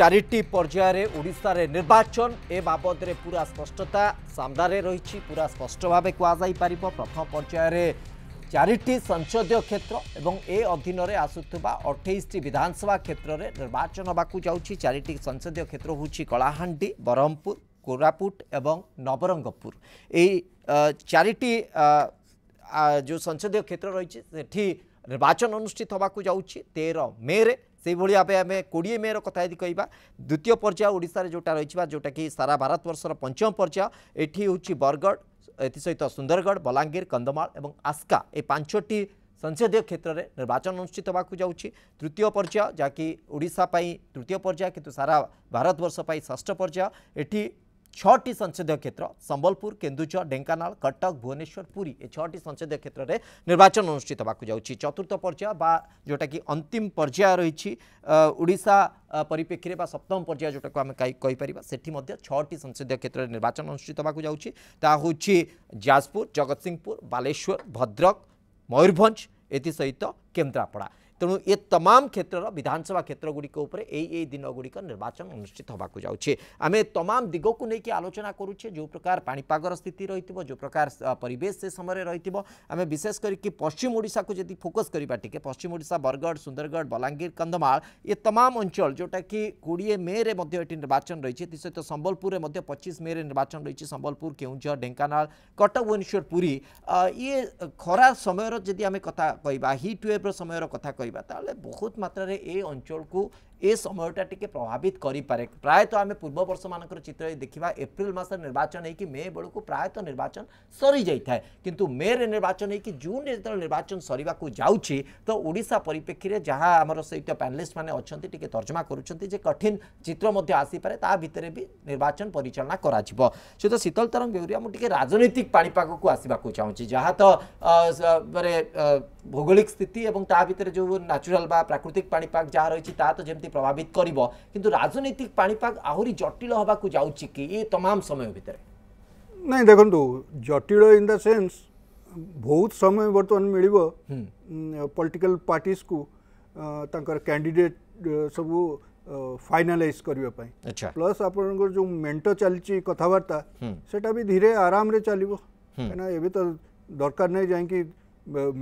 Speaker 1: ଚାରିଟି ପର୍ଯ୍ୟାୟରେ ଓଡ଼ିଶାରେ ନିର୍ବାଚନ ଏ ବାବଦ ବାବଦରେ ପୁରା ସ୍ପଷ୍ଟତା ସାମ୍ନାରେ ରହିଛି ପୁରା ସ୍ପଷ୍ଟ ଭାବେ କୁହାଯାଇପାରିବ ପ୍ରଥମ ପର୍ଯ୍ୟାୟରେ ଚାରିଟି ସଂସଦୀୟ କ୍ଷେତ୍ର ଏବଂ ଏ ଅଧୀନରେ ଆସୁଥିବା ଅଠେଇଶଟି ବିଧାନସଭା କ୍ଷେତ୍ରରେ ନିର୍ବାଚନ ହେବାକୁ ଯାଉଛି ଚାରିଟି ସଂସଦୀୟ କ୍ଷେତ୍ର ହେଉଛି କଳାହାଣ୍ଡି ବ୍ରହ୍ମପୁର କୋରାପୁଟ ଏବଂ ନବରଙ୍ଗପୁର ଏହି ଚାରିଟି ଯେଉଁ ସଂସଦୀୟ କ୍ଷେତ୍ର ରହିଛି ସେଠି ନିର୍ବାଚନ ଅନୁଷ୍ଠିତ ହେବାକୁ ଯାଉଛି ତେର ମେରେ সেইভাবে ভাবে আমি কোড়িয়ে মের কথা যদি কহা দ্বিতীয় পর্যায় ওড়শার যেটা রয়েছে যেটা কি সারা ভারতবর্ষর পঞ্চম পর্যায় এটি হচ্ছে বরগড় এসহ সুন্দরগড় বলাঙ্গীর কন্ধমাল এবং আসকা এই পাঁচটি संसदीय क्षेत्र में निर्वाचन अनुष्ठित होगा जाऊँगी तृतीय पर्याय जहाँकि ओडा तृतीय पर्याय किंतु सारा भारतवर्ष ष्ठ पर्याय ये ছটি সংসদীয় ক্ষেত্র সম্বলপুর কেন্দুঝর ঢেঙ্কানাল কটক ভুবনেশ্বর পুরী এ ছটি সংসদীয় ক্ষেত্রে নির্বাচন অনুষ্ঠিত হওয়া যাচ্ছে চতুর্থ পর্যায় বা যেটা কি অন্তিম পর্যায় রয়েছে ওড়শা পরিপ্রেক্ষী বা সপ্তম পর্যায় যেটা আমি কইপারা সেটি মধ্যে ছটি সংসদীয় ক্ষেত্রে নির্বাচন অনুষ্ঠিত হওয়া যাচ্ছে তা হচ্ছে যাজপুর জগৎসিংপুর বালেশ্বর ভদ্রক ময়ূরভঞ্জ এসহ কেন্দ্রাপড়া ତେଣୁ ଏ ତମାମ କ୍ଷେତ୍ରର ବିଧାନସଭା କ୍ଷେତ୍ରଗୁଡ଼ିକ ଉପରେ ଏଇ ଏଇ ଦିନଗୁଡ଼ିକ ନିର୍ବାଚନ ଅନୁଷ୍ଠିତ ହେବାକୁ ଯାଉଛି ଆମେ ତମାମ ଦିଗକୁ ନେଇକି ଆଲୋଚନା କରୁଛେ ଯେଉଁ ପ୍ରକାର ପାଣିପାଗର ସ୍ଥିତି ରହିଥିବ ଯେଉଁ ପ୍ରକାର ପରିବେଶ ସେ ସମୟରେ ରହିଥିବ ଆମେ ବିଶେଷ କରିକି ପଶ୍ଚିମ ଓଡ଼ିଶାକୁ ଯଦି ଫୋକସ୍ କରିବା ଟିକେ ପଶ୍ଚିମ ଓଡ଼ିଶା ବରଗଡ଼ ସୁନ୍ଦରଗଡ଼ ବଲାଙ୍ଗୀର କନ୍ଧମାଳ ଏ ତମାମ ଅଞ୍ଚଳ ଯେଉଁଟାକି କୋଡ଼ିଏ ମେରେ ମଧ୍ୟ ଏଠି ନିର୍ବାଚନ ରହିଛି ଏଥିସହିତ ସମ୍ବଲପୁରରେ ମଧ୍ୟ ପଚିଶ ମେରେ ନିର୍ବାଚନ ରହିଛି ସମ୍ବଲପୁର କେଉଁଝର ଢେଙ୍କାନାଳ କଟକ ଭୁବନେଶ୍ୱର ପୁରୀ ଇଏ ଖରା ସମୟର ଯଦି ଆମେ କଥା କହିବା ହିଟ୍ ୱେଭ୍ର ସମୟର କଥା କହିବା कहता बहुत मात्र अंचल को ए समयटा टी प्रभावित करें प्रायत तो आम पूर्व वर्ष मानक चित्र देखा एप्रिल मस निर्वाचन हो कि मे बेलू प्रायतः तो निर्वाचन सरी जाए कि मे रे निर्वाचन है कि जून जो निर्वाचन सर को तो ओडा परिप्रेक्षी में जहाँ आम सहित पानेलीस्ट मैंने टी तर्जमा कर कठिन चित्र आसीपा ता भितर भी निर्वाचन परिचालना कर सहित शीतल तरंग बेहूरिया मुझे राजनीतिक पापाग को आसपा चाहूँगी जहाँ तो मैं भौगोलिक स्थिति और ताकि प्राकृतिक पापाग जहाँ रही तो जमी प्रभावित कर कितु राजनैतिक पापाग आहरी जटिल हाबक जाऊँच तमाम समय भितर
Speaker 2: नहीं देखो जटिल इन द सेंस बहुत समय बर्तमान मिल पॉलिटिकल पार्टीज को कैंडिडेट सब फाइनालाइज करने अच्छा। प्लस आप जो मेट चली कथबार्ता से धीरे आराम चलो क्या ए दरकार नहीं जाकि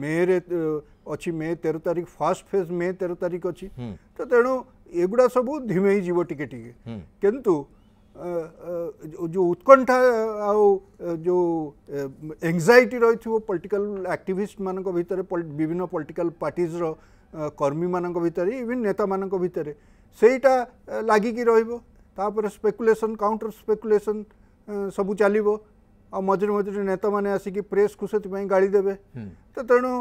Speaker 2: मे रे अच्छी मे तेरह तारीख फास्ट फेज मे तेरह तारीख अच्छी हम्म। तो तेणु एगुड़ा सब धीमे जीव টিকে টিকে কিন্তু जो उत्कंठा आ जो एंगजाइटी रही थी पॉलिटिकल एक्टिविस्ट मान भितर विभिन्न पॉलिटिकल पार्टीज कर्मी मान भितर इवन नेता मान भितर सेटा लगिकी रोपर स्पेकुलेसन काउंटर स्पेकुलेसन सब चलो आ मझे मझे नेता मैंने आसिक प्रेस को से गाड़ी देवे हम्म। तो तेणु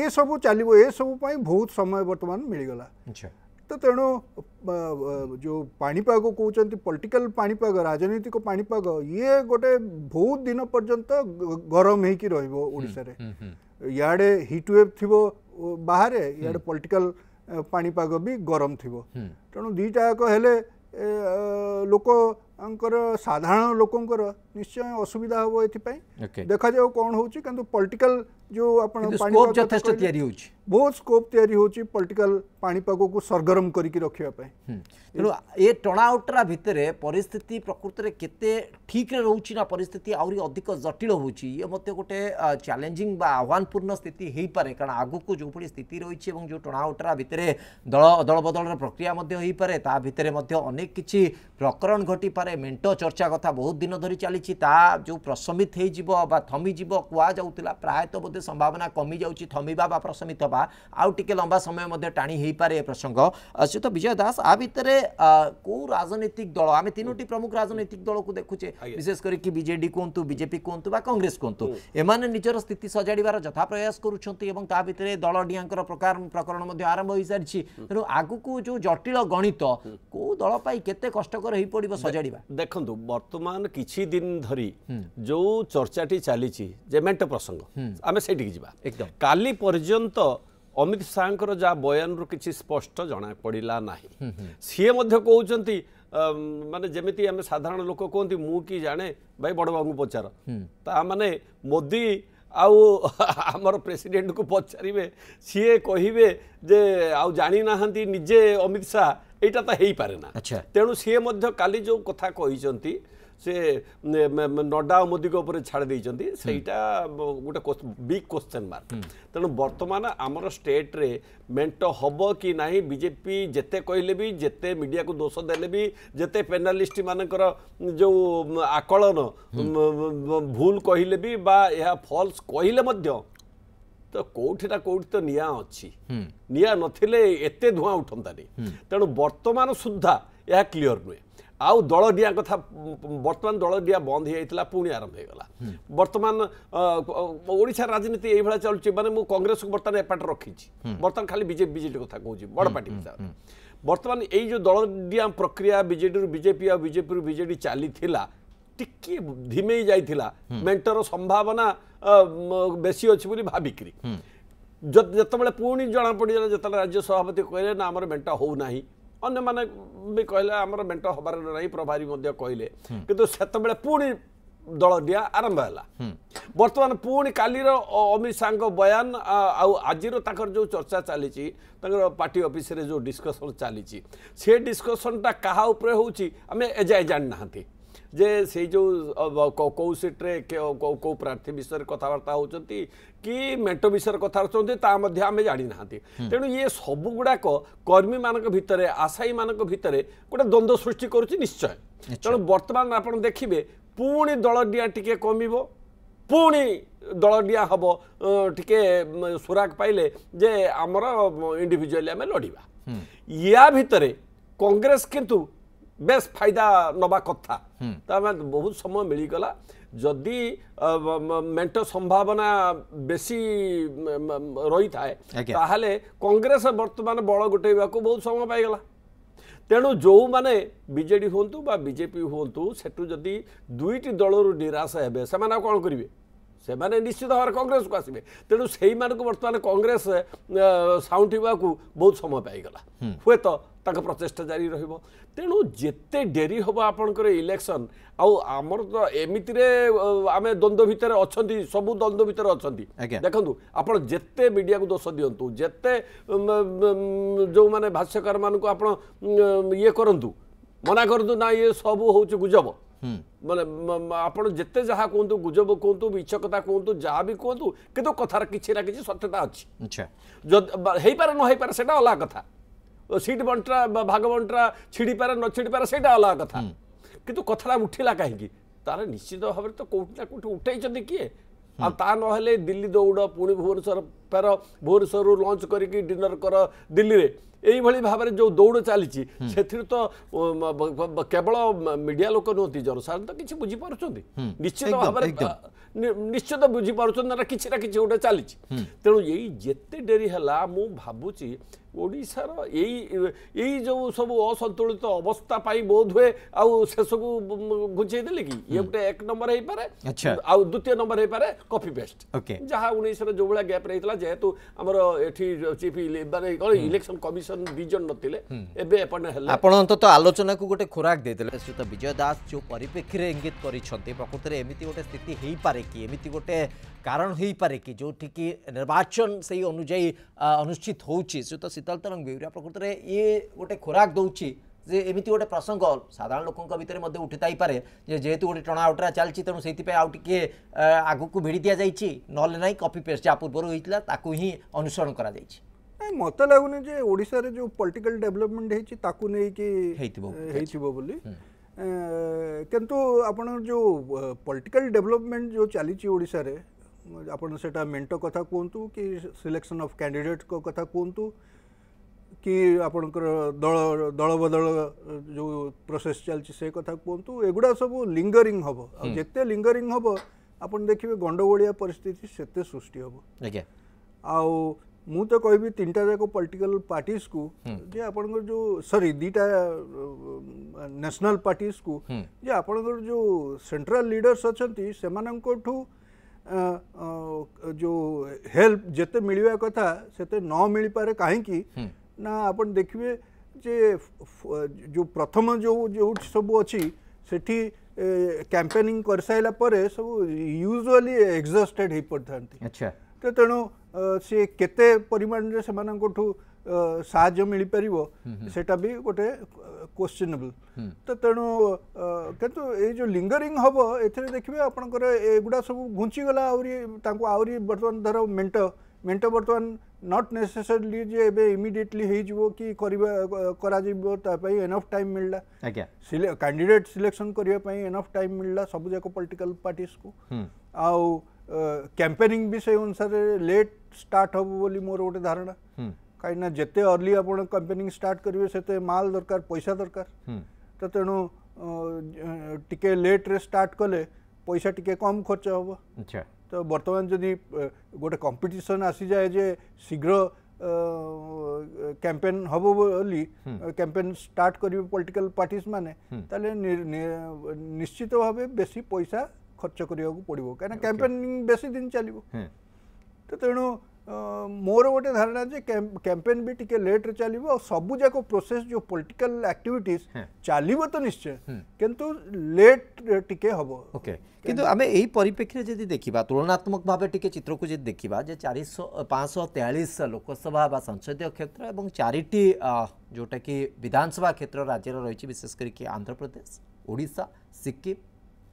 Speaker 2: ये सब चलो ये सब बहुत समय बर्तमान मिलगला अच्छा। ତ ତେଣୁ ଯେଉଁ ପାଣିପାଗ କହୁଛନ୍ତି ପଲିଟିକାଲ ପାଣିପାଗ ରାଜନୈତିକ ପାଣିପାଗ ଇଏ ଗୋଟେ ବହୁତ ଦିନ ପର୍ଯ୍ୟନ୍ତ ଗରମ ହେଇକି ରହିବ ଓଡ଼ିଶାରେ ଇଆଡ଼େ ହିଟ୍ ୱେଭ୍ ଥିବ ବାହାରେ ଇଆଡ଼େ ପଲିଟିକାଲ ପାଣିପାଗ ବି ଗରମ ଥିବ ତେଣୁ ଦୁଇଟା ଯାକ ହେଲେ ଲୋକ साधारण लोकंर निश्चय असुविधा हम ए देखा जाए कौन हूँ पॉलिटिकल जो बहुत स्कोप तैयारी पॉलिटिकल पापाग को सरगरम कर रखापी
Speaker 1: ये टणाउटरा भितर पिस्थित प्रकृत में के ठीक रोचे ना पिस्थित आहरी अधिक जटिल हो मत गोटे चैलेंजिंग आह्वानपूर्ण स्थित हो पाए कारण आगुक जो भाई स्थिति रही है जो टणाउटरा भितर दल अदल बदल प्रक्रिया भितर अनेक किसी प्रकरण घटिपे ମେଣ୍ଟ ଚର୍ଚ୍ଚା କଥା ବହୁତ ଦିନ ଧରି ଚାଲିଛି ତା ଯେଉଁ ପ୍ରଶମିତ ହେଇଯିବ ବା ଥମିଯିବ କୁହାଯାଉଥିଲା ପ୍ରାୟତଃ ବୋଧେ ସମ୍ଭାବନା କମିଯାଉଛି ଥମିବା ବା ପ୍ରଶମିତ ହେବା ଆଉ ଟିକେ ଲମ୍ବା ସମୟ ମଧ୍ୟ ଟାଣି ହେଇପାରେ ଏ ପ୍ରସଙ୍ଗ ସହିତ ବିଜୟ ଦାସ ଆ ଭିତରେ କେଉଁ ରାଜନୈତିକ ଦଳ ଆମେ ତିନୋଟି ପ୍ରମୁଖ ରାଜନୈତିକ ଦଳକୁ ଦେଖୁଛେ ବିଶେଷ କରିକି ବିଜେଡି କୁହନ୍ତୁ ବିଜେପି କୁହନ୍ତୁ ବା କଂଗ୍ରେସ କୁହନ୍ତୁ ଏମାନେ ନିଜର ସ୍ଥିତି ସଜାଡ଼ିବାର ଯଥା ପ୍ରୟାସ କରୁଛନ୍ତି ଏବଂ ତା ଭିତରେ ଦଳ ଡିଆଙ୍କର ପ୍ରକାର ପ୍ରକରଣ ମଧ୍ୟ ଆରମ୍ଭ ହୋଇସାରିଛି ତେଣୁ ଆଗକୁ ଯେଉଁ ଜଟିଳ ଗଣିତ দল পাই কেতে কষ্টকর হয়ে পড়ব সজাড়া
Speaker 3: দেখুন বর্তমান কিছু দিন ধরি যে চর্চাটি চালিছি যে মেট প্রসঙ্গ আমি সেইটিকি যা একদম কালি পর্যন্ত অমিত শাহর যা বয়ানরু কিছু স্পষ্ট জনা পড়া না সি কৌন মানে যেমিতি আমি সাধারণ লোক কুহতি মু কি জানে ভাই বড়বাবু পচার তা মানে মোদি ଆଉ (laughs) ଆମର ପ୍ରେସିଡେଣ୍ଟକୁ ପଚାରିବେ ସିଏ କହିବେ ଯେ ଆଉ ଜାଣିନାହାନ୍ତି ନିଜେ ଅମିତ ଶାହା এইটা ତ ହେଇପାରେ ନା ତେଣୁ ସିଏ ମଧ୍ୟ କାଲି ଯେଉଁ କଥା କହିଛନ୍ତି ସେ ନଡ୍ଡା ଓ ମୋଦିଙ୍କ ଉପରେ ଛାଡ଼ି ଦେଇଛନ୍ତି ସେଇଟା ଗୋଟେ ବିଗ୍ କ୍ୱେଶ୍ଚନ୍ ମାର୍କ ତେଣୁ ବର୍ତ୍ତମାନ ଆମର ଷ୍ଟେଟ୍ରେ ମେଣ୍ଟ ହେବ କି ନାହିଁ ବିଜେପି ଯେତେ କହିଲେ ବି ଯେତେ ମିଡ଼ିଆକୁ ଦୋଷ ଦେଲେ ବି ଯେତେ ପେନାଲିଷ୍ଟମାନଙ୍କର ଯେଉଁ ଆକଳନ ଭୁଲ କହିଲେ ବି ବା ଏହା ଫଲ୍ସ କହିଲେ ମଧ୍ୟ ତ କେଉଁଠି ନା କେଉଁଠି ତ ନିଆଁ ଅଛି ନିଆଁ ନଥିଲେ ଏତେ ଧୂଆଁ ଉଠନ୍ତାନି ତେଣୁ ବର୍ତ୍ତମାନ ସୁଦ୍ଧା ଏହା କ୍ଲିଅର ନୁହେଁ ଆଉ ଦଳ ଡିଆଁ କଥା ବର୍ତ୍ତମାନ ଦଳ ଡିଆଁ ବନ୍ଦ ହେଇଯାଇଥିଲା ପୁଣି ଆରମ୍ଭ ହେଇଗଲା ବର୍ତ୍ତମାନ ଓଡ଼ିଶା ରାଜନୀତି ଏଇଭଳିଆ ଚାଲୁଛି ମାନେ ମୁଁ କଂଗ୍ରେସକୁ ବର୍ତ୍ତମାନ ଏପାଟେ ରଖିଛି ବର୍ତ୍ତମାନ ଖାଲି ବିଜେପି ବିଜେଡ଼ି କଥା କହୁଛି ବଡ଼ ପାର୍ଟି ହିସାବରେ ବର୍ତ୍ତମାନ ଏଇ ଯେଉଁ ଦଳ ଡିଆଁ ପ୍ରକ୍ରିୟା ବିଜେଡ଼ିରୁ ବିଜେପି ଆଉ ବିଜେପିରୁ ବିଜେଡ଼ି ଚାଲିଥିଲା ଟିକିଏ ଧିମେଇ ଯାଇଥିଲା ମେଣ୍ଟର ସମ୍ଭାବନା ବେଶୀ ଅଛି ବୋଲି ଭାବିକିରି ଯେତେବେଳେ ପୁଣି ଜଣାପଡ଼ିଗଲା ଯେତେବେଳେ ରାଜ୍ୟ ସଭାପତି କହିଲେ ନା ଆମର ମେଣ୍ଟ ହେଉନାହିଁ ଅନ୍ୟମାନେ ବି କହିଲେ ଆମର ମେଣ୍ଟ ହେବାର ନାହିଁ ପ୍ରଭାରୀ ମଧ୍ୟ କହିଲେ କିନ୍ତୁ ସେତେବେଳେ ପୁଣି ଦଳ ଡିଆଁ ଆରମ୍ଭ ହେଲା ବର୍ତ୍ତମାନ ପୁଣି କାଲିର ଅମିତ ଶାହଙ୍କ ବୟାନ ଆଉ ଆଜିର ତାଙ୍କର ଯେଉଁ ଚର୍ଚ୍ଚା ଚାଲିଛି ତାଙ୍କର ପାର୍ଟି ଅଫିସରେ ଯେଉଁ ଡିସ୍କସନ୍ ଚାଲିଛି ସେ ଡିସ୍କସନ୍ଟା କାହା ଉପରେ ହେଉଛି ଆମେ ଏଯାଏ ଜାଣିନାହାନ୍ତି ଯେ ସେଇ ଯେଉଁ କେଉଁ ସିଟ୍ରେ କେଉଁ ପ୍ରାର୍ଥୀ ବିଷୟରେ କଥାବାର୍ତ୍ତା ହେଉଛନ୍ତି କି ମେଣ୍ଟ ବିଷୟରେ କଥା ହେଉଛନ୍ତି ତାହା ମଧ୍ୟ ଆମେ ଜାଣିନାହାନ୍ତି ତେଣୁ ଇଏ ସବୁଗୁଡ଼ାକ କର୍ମୀମାନଙ୍କ ଭିତରେ ଆଶାୟୀମାନଙ୍କ ଭିତରେ ଗୋଟେ ଦ୍ୱନ୍ଦ୍ୱ ସୃଷ୍ଟି କରୁଛି ନିଶ୍ଚୟ ତେଣୁ ବର୍ତ୍ତମାନ ଆପଣ ଦେଖିବେ ପୁଣି ଦଳଡିଆଁ ଟିକେ କମିବ ପୁଣି ଦଳଡିଆ ହେବ ଟିକେ ସୁରାଗ ପାଇଲେ ଯେ ଆମର ଇଣ୍ଡିଭିଜୁଆଲି ଆମେ ଲଢ଼ିବା ୟା ଭିତରେ କଂଗ୍ରେସ କିନ୍ତୁ বেশ ফাইদা নেওয়া কথা তা বহুত সময় মিলিগলা যদি মেন্ট সম্ভাবনা বেশি রই থাকে তাহলে কংগ্রেস বর্তমান বল গোটাইবা বহু সময় পাইগলা তেণু ଯେଉଁମାନେ ବିଜେଡ଼ି ହୁଅନ୍ତୁ ବା ବିଜେପି ହୁଅନ୍ତୁ ସେଠୁ ଯଦି ଦୁଇଟି ଦଳରୁ ନିରାଶ ହେବେ ସେମାନେ ଆଉ କ'ଣ କରିବେ ସେମାନେ ନିଶ୍ଚିତ ଭାବରେ କଂଗ୍ରେସକୁ ଆସିବେ ତେଣୁ ସେଇମାନଙ୍କୁ ବର୍ତ୍ତମାନ କଂଗ୍ରେସ ସାଉଁଟିବାକୁ ବହୁତ ସମୟ ପାଇଗଲା ହୁଏତ ତାଙ୍କ ପ୍ରଚେଷ୍ଟା ଜାରି ରହିବ ତେଣୁ ଯେତେ ଡେରି ହେବ ଆପଣଙ୍କର ଇଲେକ୍ସନ୍ ଆଉ ଆମର ତ ଏମିତିରେ ଆମେ ଦ୍ୱନ୍ଦ୍ୱ ଭିତରେ ଅଛନ୍ତି ସବୁ ଦ୍ୱନ୍ଦ୍ୱ ଭିତରେ ଅଛନ୍ତି ଦେଖନ୍ତୁ ଆପଣ ଯେତେ ମିଡ଼ିଆକୁ ଦୋଷ ଦିଅନ୍ତୁ ଯେତେ ଯେଉଁମାନେ ଭାଷ୍ୟକାରମାନଙ୍କୁ ଆପଣ ଇଏ କରନ୍ତୁ ମନା କରନ୍ତୁ ନା ଇଏ ସବୁ ହେଉଛି ଗୁଜବ ମାନେ ଆପଣ ଯେତେ ଯାହା କୁହନ୍ତୁ ଗୁଜବ କୁହନ୍ତୁ ମିଛ କଥା କୁହନ୍ତୁ ଯାହା ବି କୁହନ୍ତୁ କିନ୍ତୁ କଥାର କିଛି ନା କିଛି ସତ୍ୟତା ଅଛି ହେଇପାରେ ନ ହେଇପାରେ ସେଇଟା ଅଲଗା କଥା সিট ବଣ୍ଟରା ଭାଗ ବଣ୍ଟରା ଛିଡ଼ିପାରେ ନ ଛିଡ଼ିପାରେ ସେଇଟା ଅଲଗା କଥା କିନ୍ତୁ କଥାଟା ଉଠିଲା କାହିଁକି ତାର ନିଶ୍ଚିତ ଭାବରେ ତ କେଉଁଠି ନା କେଉଁଠି ଉଠେଇଛନ୍ତି କିଏ ଆଉ ତା ନହେଲେ ଦିଲ୍ଲୀ ଦୌଡ଼ ପୁଣି ଭୁବନେଶ୍ୱର ଫେର ଭୁବନେଶ୍ୱରରୁ ଲଞ୍ଚ କରିକି ଡିନର କର ଦିଲ୍ଲୀରେ এইভাবে ভাবে যে দৌড় চালছে সেথির তো কেবল মিডিয়া লোক নুহতি জনসাধারণ তো কিছু বুঝিপারুচ্ছেন নিশ্চিত ভাবে নিশ্চিত বুঝিপারুচ্ছেন না কিছু না কিছু গোটে চালছে তেমন এই যেতে ডেরি হল মু ভাবুছি ଓଡ଼ିଶାର ଏଇ ଏଇ ଯେଉଁ ସବୁ ଅସନ୍ତୁଳିତ ଅବସ୍ଥା ପାଇଁ ବୋଧହୁଏ ଆଉ ଶେଷକୁ ଘୁଞ୍ଚେଇ ଦେଲେ କି ଇଏ ଗୋଟେ ଏକ ନମ୍ବର ହେଇପାରେ ଆଉ ଦ୍ୱିତୀୟ ନମ୍ବର ହେଇପାରେ କପି ପେଷ୍ଟ ଯାହା ଉଣେଇଶରେ ଯୋଉଭଳିଆ ଗ୍ୟାପ୍ ରହିଥିଲା ଯେହେତୁ ଆମର ଏଠି ଚିଫ୍ ମାନେ କ'ଣ ଇଲେକ୍ସନ କମିଶନ ଦୁଇ ଜଣ ନଥିଲେ ଏବେ ଏପଟେ ହେଲା ଆପଣ
Speaker 1: ଅନ୍ତତଃ ଆଲୋଚନାକୁ ଗୋଟେ ଖୋରାକ ଦେଇଥିଲେ ଶ୍ରୀତ ବିଜୟ ଦାସ ଯେଉଁ ପରିପ୍ରେକ୍ଷୀରେ ଇଙ୍ଗିତ କରିଛନ୍ତି ପ୍ରକୃତରେ ଏମିତି ଗୋଟେ ସ୍ଥିତି ହେଇପାରେ କି ଏମିତି ଗୋଟେ କାରଣ ହେଇପାରେ କି ଯେଉଁଠିକି ନିର୍ବାଚନ ସେଇ ଅନୁଯାୟୀ ଅନୁଷ୍ଠିତ ହେଉଛି ଶ୍ରୀତ ଶୀତଳ ତରଙ୍ଗ ବ୍ୟୁରୋ ପ୍ରକୃତରେ ଇଏ ଗୋଟେ ଖୋରାକ ଦେଉଛି ଯେ ଏମିତି ଗୋଟେ ପ୍ରସଙ୍ଗ ସାଧାରଣ ଲୋକଙ୍କ ଭିତରେ ମଧ୍ୟ ଉଠିଥାଇପାରେ ଯେ ଯେହେତୁ ଗୋଟେ ଟଣା ଓଟରା ଚାଲିଛି ତେଣୁ ସେଇଥିପାଇଁ ଆଉ ଟିକିଏ ଆଗକୁ ଭିଡ଼ି ଦିଆଯାଇଛି ନହେଲେ ନାହିଁ କପି ପେଷ୍ଟ ଯାହା ପୂର୍ବରୁ ହୋଇଥିଲା ତାକୁ ହିଁ ଅନୁସରଣ କରାଯାଇଛି
Speaker 2: ମୋତେ ଲାଗୁନି ଯେ ଓଡ଼ିଶାରେ ଯେଉଁ ପଲିଟିକାଲ ଡେଭଲପମେଣ୍ଟ ହେଇଛି ତାକୁ ନେଇକି ହେଇଥିବ ହେଇଥିବ ବୋଲି କିନ୍ତୁ ଆପଣ ଯେଉଁ ପଲିଟିକାଲ ଡେଭଲପମେଣ୍ଟ ଯେଉଁ ଚାଲିଛି ଓଡ଼ିଶାରେ ଆପଣ ସେଇଟା ମେଣ୍ଟ କଥା କୁହନ୍ତୁ କି ସିଲେକ୍ସନ୍ ଅଫ୍ କ୍ୟାଣ୍ଡିଡେଟ୍ କଥା କୁହନ୍ତୁ କି ଆପଣଙ୍କର ଦଳ ଦଳବଦଳ ଯେଉଁ ପ୍ରୋସେସ୍ ଚାଲିଛି ସେ କଥା କୁହନ୍ତୁ ଏଗୁଡ଼ା ସବୁ ଲିଙ୍ଗରିଂ ହେବ ଆଉ ଯେତେ ଲିଙ୍ଗରିଂ ହେବ ଆପଣ ଦେଖିବେ ଗଣ୍ଡଗୋଳିଆ ପରିସ୍ଥିତି ସେତେ ସୃଷ୍ଟି ହେବ ଆଜ୍ଞା ଆଉ ମୁଁ ତ କହିବି ତିନିଟା ଯାକ ପଲିଟିକାଲ ପାର୍ଟିଜକୁ ଯେ ଆପଣଙ୍କର ଯେଉଁ ସରି ଦୁଇଟା ନ୍ୟାସନାଲ ପାର୍ଟିଜକୁ ଯେ ଆପଣଙ୍କର ଯେଉଁ ସେଣ୍ଟ୍ରାଲ ଲିଡର୍ସ ଅଛନ୍ତି ସେମାନଙ୍କଠୁ ଯେଉଁ ହେଲ୍ପ ଯେତେ ମିଳିବା କଥା ସେତେ ନ ମିଳିପାରେ କାହିଁକି ନା ଆପଣ ଦେଖିବେ ଯେ ଯେଉଁ ପ୍ରଥମ ଯେଉଁ ଯେଉଁଠି ସବୁ ଅଛି ସେଠି କ୍ୟାମ୍ପେନିଂ କରିସାରିଲା ପରେ ସବୁ ୟୁଜୁଆଲି ଏକ୍ଜଷ୍ଟେଡ୍ ହେଇପଡ଼ିଥାନ୍ତି ତ ତେଣୁ ସେ କେତେ ପରିମାଣରେ ସେମାନଙ୍କଠୁ ସାହାଯ୍ୟ ମିଳିପାରିବ ସେଟା ବି ଗୋଟେ କ୍ୱେଶ୍ଚିନେବଲ୍ ତ ତେଣୁ କିନ୍ତୁ ଏଇ ଯେଉଁ ଲିଙ୍ଗରିଂ ହେବ ଏଥିରେ ଦେଖିବେ ଆପଣଙ୍କର ଏଗୁଡ଼ା ସବୁ ଘୁଞ୍ଚିଗଲା ଆହୁରି ତାଙ୍କୁ ଆହୁରି ବର୍ତ୍ତମାନ ଧର ମେଣ୍ଟ ମେଣ୍ଟ ବର୍ତ୍ତମାନ नट नेसेसरली जे एबे इमीडिएटली एनफ टाइम मिलला अच्छा कैंडिडेट सिलेक्शन करने पई एनफ टाइम मिलला सब जको पॉलिटिकल पार्टीज को हम आ कैंपेनिंग विषय अनुसार लेट स्टार्ट हो मोर गोटे धारणा कहीं काई ना अर्ली आपण कैंपेनिंग स्टार्ट करबे सेते माल दरकार पैसा दरकार तो तेणु तेनु टिके लेट स्टार्ट कले पैसा टिके कम खर्च हाँ अच्छा তো বর্তমান যদি গোটে কম্পিটিশন আসিযাଏ যে শীঘ্র ক্যাম্পেন হব বলি ক্যাম্পেন স্টার্ট করবে পলিটিক্যাল পার্টিস মানে তাহলে নিশ্চিত ভাবে বেশি পয়সা খরচ করা পড়ব কেন ক্যাম্পেনিং বেশি দিন চালব তো তেণু মোরওটে ধারণা যে ক্যাম্পেইন টিকে লেট চলিব সবজা কো প্রসেস যে পলিটিক্যাল অ্যাক্টিভিটিজ চলিব তো নিশ্চয় কিন্তু লেট টিকে হবো
Speaker 1: ওকে কিন্তু আমি এই পরিপ্রেক্ষে যদি দেখিবা তুলনামূলকভাবে টিকে চিত্র কো দেখিবা যে 400 543 লোকসভা বা সংসদীয় ক্ষেত্র এবং চারিটি জোটা কি বিধানসভা ক্ষেত্র রাজ্যের রইছি বিশেষ করে কি অন্ধ্রপ্রদেশ ওড়িশা সিকিম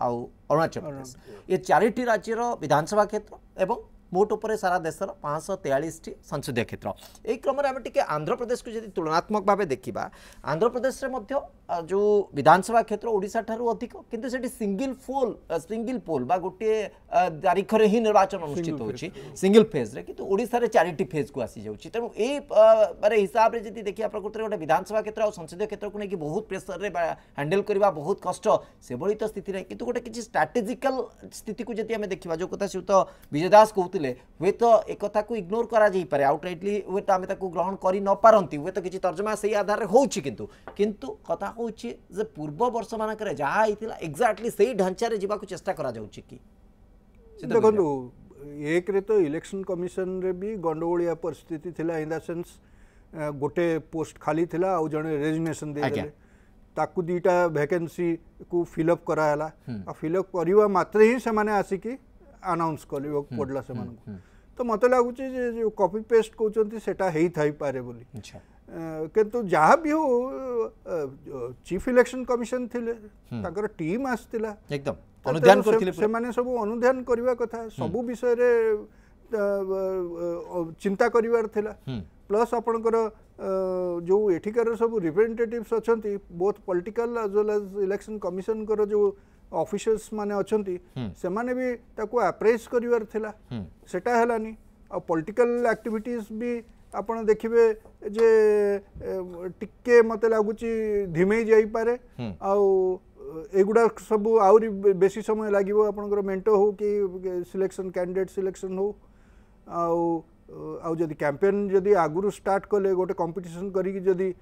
Speaker 1: আৰু অরুণাচল প্রদেশ এই চারিটি রাজ্যের বিধানসভা ক্ষেত্র এবং मोट उपर सारा देशर पाँच तेयालीसटी संसदीय क्षेत्र यही क्रम में आंध्र प्रदेश को तुलनात्मक भाव देखा आंध्र प्रदेश में जो विधानसभा क्षेत्र ओडा ठार् अधिक कि सिंगल फोल सिंगल पोल बा गोटे तारीखें ही निर्वाचन अनुषित हो सिंगल फेज रे कितु चार फेज को आसी जाऊँच तेणु ये मैंने हिसाब से जी देखिए प्रकृत में गोटे विधानसभा क्षेत्र और संसदीय क्षेत्र को लेकिन बहुत प्रेसर में हाणल करवा बहुत कष्ट से तो स्थित नहीं कि गोटे किसी स्ट्राटेजिकाल स्थित को देखा जो कथा सहित विजय दास कहते हुए तो एक इग्नोर करें आउटरइटली तो आम ग्रहण कर नपारती हूँ तो किसी तर्जमा से ही आधार में होती कितु कथा हूँ जो पूर्व वर्ष मानक जहाँ एक्जाक्टली से ही ढांचार जावाक चेस्टा कर
Speaker 2: एक तो इलेक्शन कमिशन रे भी गंडगोलिया परिस्थिति इन द सेंस गोटे पोस्ट खाली थिला आ जने रेजिग्नेशन दे देले ताकु दीटा वैकेंसी को फिल मात्र ही से ଆନାଉନ୍ସ କରିବାକୁ ପଡ଼ିଲା ସେମାନଙ୍କୁ ତ ମୋତେ ଲାଗୁଛି ଯେ ଯେଉଁ କପି ପେଷ୍ଟ କହୁଛନ୍ତି ସେଟା ହେଇଥାଇପାରେ ବୋଲି କିନ୍ତୁ ଯାହା ବି ହଉ ଚିଫ୍ ଇଲେକ୍ସନ୍ କମିଶନ୍ ଥିଲେ ତାଙ୍କର ଟିମ୍ ଆସିଥିଲା ସେମାନେ ସବୁ ଅନୁଧ୍ୟାନ କରିବା କଥା ସବୁ ବିଷୟରେ ଚିନ୍ତା କରିବାର ଥିଲା ପ୍ଲସ୍ ଆପଣଙ୍କର ଯେଉଁ ଏଠିକାର ସବୁ ରିପ୍ରେଜେଣ୍ଟେଟିଭ୍ସ ଅଛନ୍ତି both political as well as election କମିଶନଙ୍କର ଯେଉଁ ऑफिसर्स माने अछंती हम्म। से माने भी ताको अप्रेस करिवर थिला हम्म। सेटा हलानी आ पॉलिटिकल एक्टिविटीज भी आपण देखिबे जे टिक्के मते लागुची धीमे जाई पारे हम्म। आ एगुडा सब आउरी बेसी समय लागिवो आपणकर मेंटो हो कि सिलेक्शन कैंडिडेट सिलेक्शन हो आ आ जदी कैंपेन जदी आगुरु स्टार्ट कले गोटे कंपटीशन करिक जदी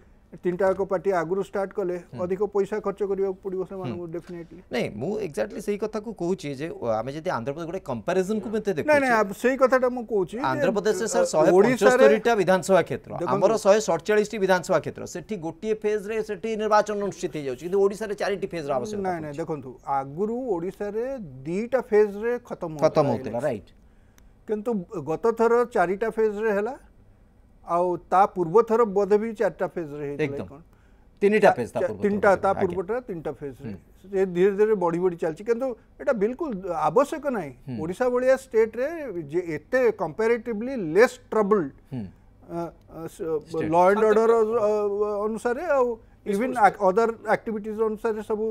Speaker 2: তিনটা তিনটাক পার্টি আগুরু স্টার্ট কলে অধিক পয়সা খরচ করা পড়ব সেমানকু ডেফিনেটলি
Speaker 1: নাই মু এক্স্যাক্টলি সেই কথা কো কହୁছি যে আমি যদি আন্ধ্রপ্রদেশ গড়ে কম্পারিজন কো মতে দেখু নাই নাই
Speaker 2: সেই কথাটা মু কହୁছি আন্ধ্রপ্রদেশে স্যার 175 টা
Speaker 1: বিধানসভা ক্ষেত্র আমার 147 টি বিধানসভা ক্ষেত্র সেটি গোটিয়ে ফেজ রে সেটি নির্বাচন অনুষ্ঠিত হই যাচ্ছে কিন্তু ওড়িশার রে চারিটি ফেজ র আবশ্যক নাই নাই
Speaker 2: দেখুন আগুরু ওড়িশা রে দুইটা ফেজ রে খতম খতম হউতলা রাইট কিন্তু গত থর চারিটা ফেজ রে হেলা ଆଉ ତା ପୂର୍ବଥର ବୋଧେ ବି ଚାରିଟା ଫେଜ୍ରେ ହେଇଥିଲା କ'ଣ ତିନିଟା ଫେଜ୍ ତିନିଟା ତା ପୂର୍ବଟା ତିନିଟା ଫେଜ୍ରେ ସେ ଧୀରେ ଧୀରେ ବଢ଼ି ବଢ଼ି ଚାଲିଛି କିନ୍ତୁ ଏଇଟା ବିଲକୁଲ ଆବଶ୍ୟକ ନାହିଁ ଓଡ଼ିଶା ଭଳିଆ ଷ୍ଟେଟ୍ରେ ଯେ ଏତେ comparatively less troubled law and order ଅନୁସାରେ ଆଉ ଇଭିନ୍ ଅଦର ଆକ୍ଟିଭିଟିଜ୍ ଅନୁସାରେ ସବୁ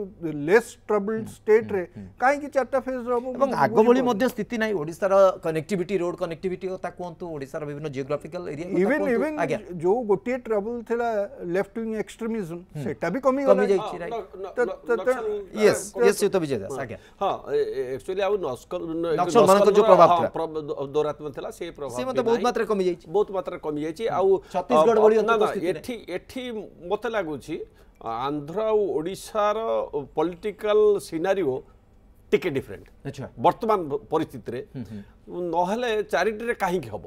Speaker 2: ଲେସ୍ ଟ୍ରବଲ୍ଡ ଷ୍ଟେଟ୍ରେ କାହିଁକି ଚାରିଟା ଫେଜ୍ର ଏବଂ ଆଗ ଭଳି
Speaker 1: ମଧ୍ୟ ସ୍ଥିତି ନାହିଁ ଓଡ଼ିଶାର କନେକ୍ଟିଭିଟି ରୋଡ୍ କନେକ୍ଟିଭିଟି କଥା କୁହନ୍ତୁ ଓଡ଼ିଶାର ବିଭିନ୍ନ ଜିଓଗ୍ରାଫିକାଲ ଏରିଆ ଇଭିନ୍ ଇଭିନ୍ ଯୋଉ ଗୋଟିଏ ଟ୍ରବଲ୍
Speaker 2: ଥିଲା ଲେଫ୍ଟ ୱିଙ୍ଗ ଏକ୍ସଟ୍ରିମିଜମ୍ ସେଟା ବି କମି କମିଯାଇଛି
Speaker 1: ଆକ୍ଚୁଆଲି
Speaker 3: ଆଉ ନକ୍ସଲମାନଙ୍କ ଯୋଉ ପ୍ରଭାବ ଦୌରାତ୍ମକ ଥିଲା ସେ ପ୍ରଭାବ ମଧ୍ୟ ବହୁତ ମାତ୍ରାରେ କମିଯାଇଛି ବହୁତ ମାତ୍ରାରେ କମିଯାଇଛି ଆଉ ଛତିଶଗଡ଼ ଭଳି ଏଠି ଏଠି ମୋତେ ଲାଗୁଛି ଆନ୍ଧ୍ର ଆଉ ଓଡ଼ିଶାର ପଲିଟିକାଲ ସିନାରିଓ ଟିକେ ଡିଫରେଣ୍ଟ ବର୍ତ୍ତମାନ ପରିସ୍ଥିତିରେ ନହେଲେ ଚାରିଟିରେ କାହିଁକି ହେବ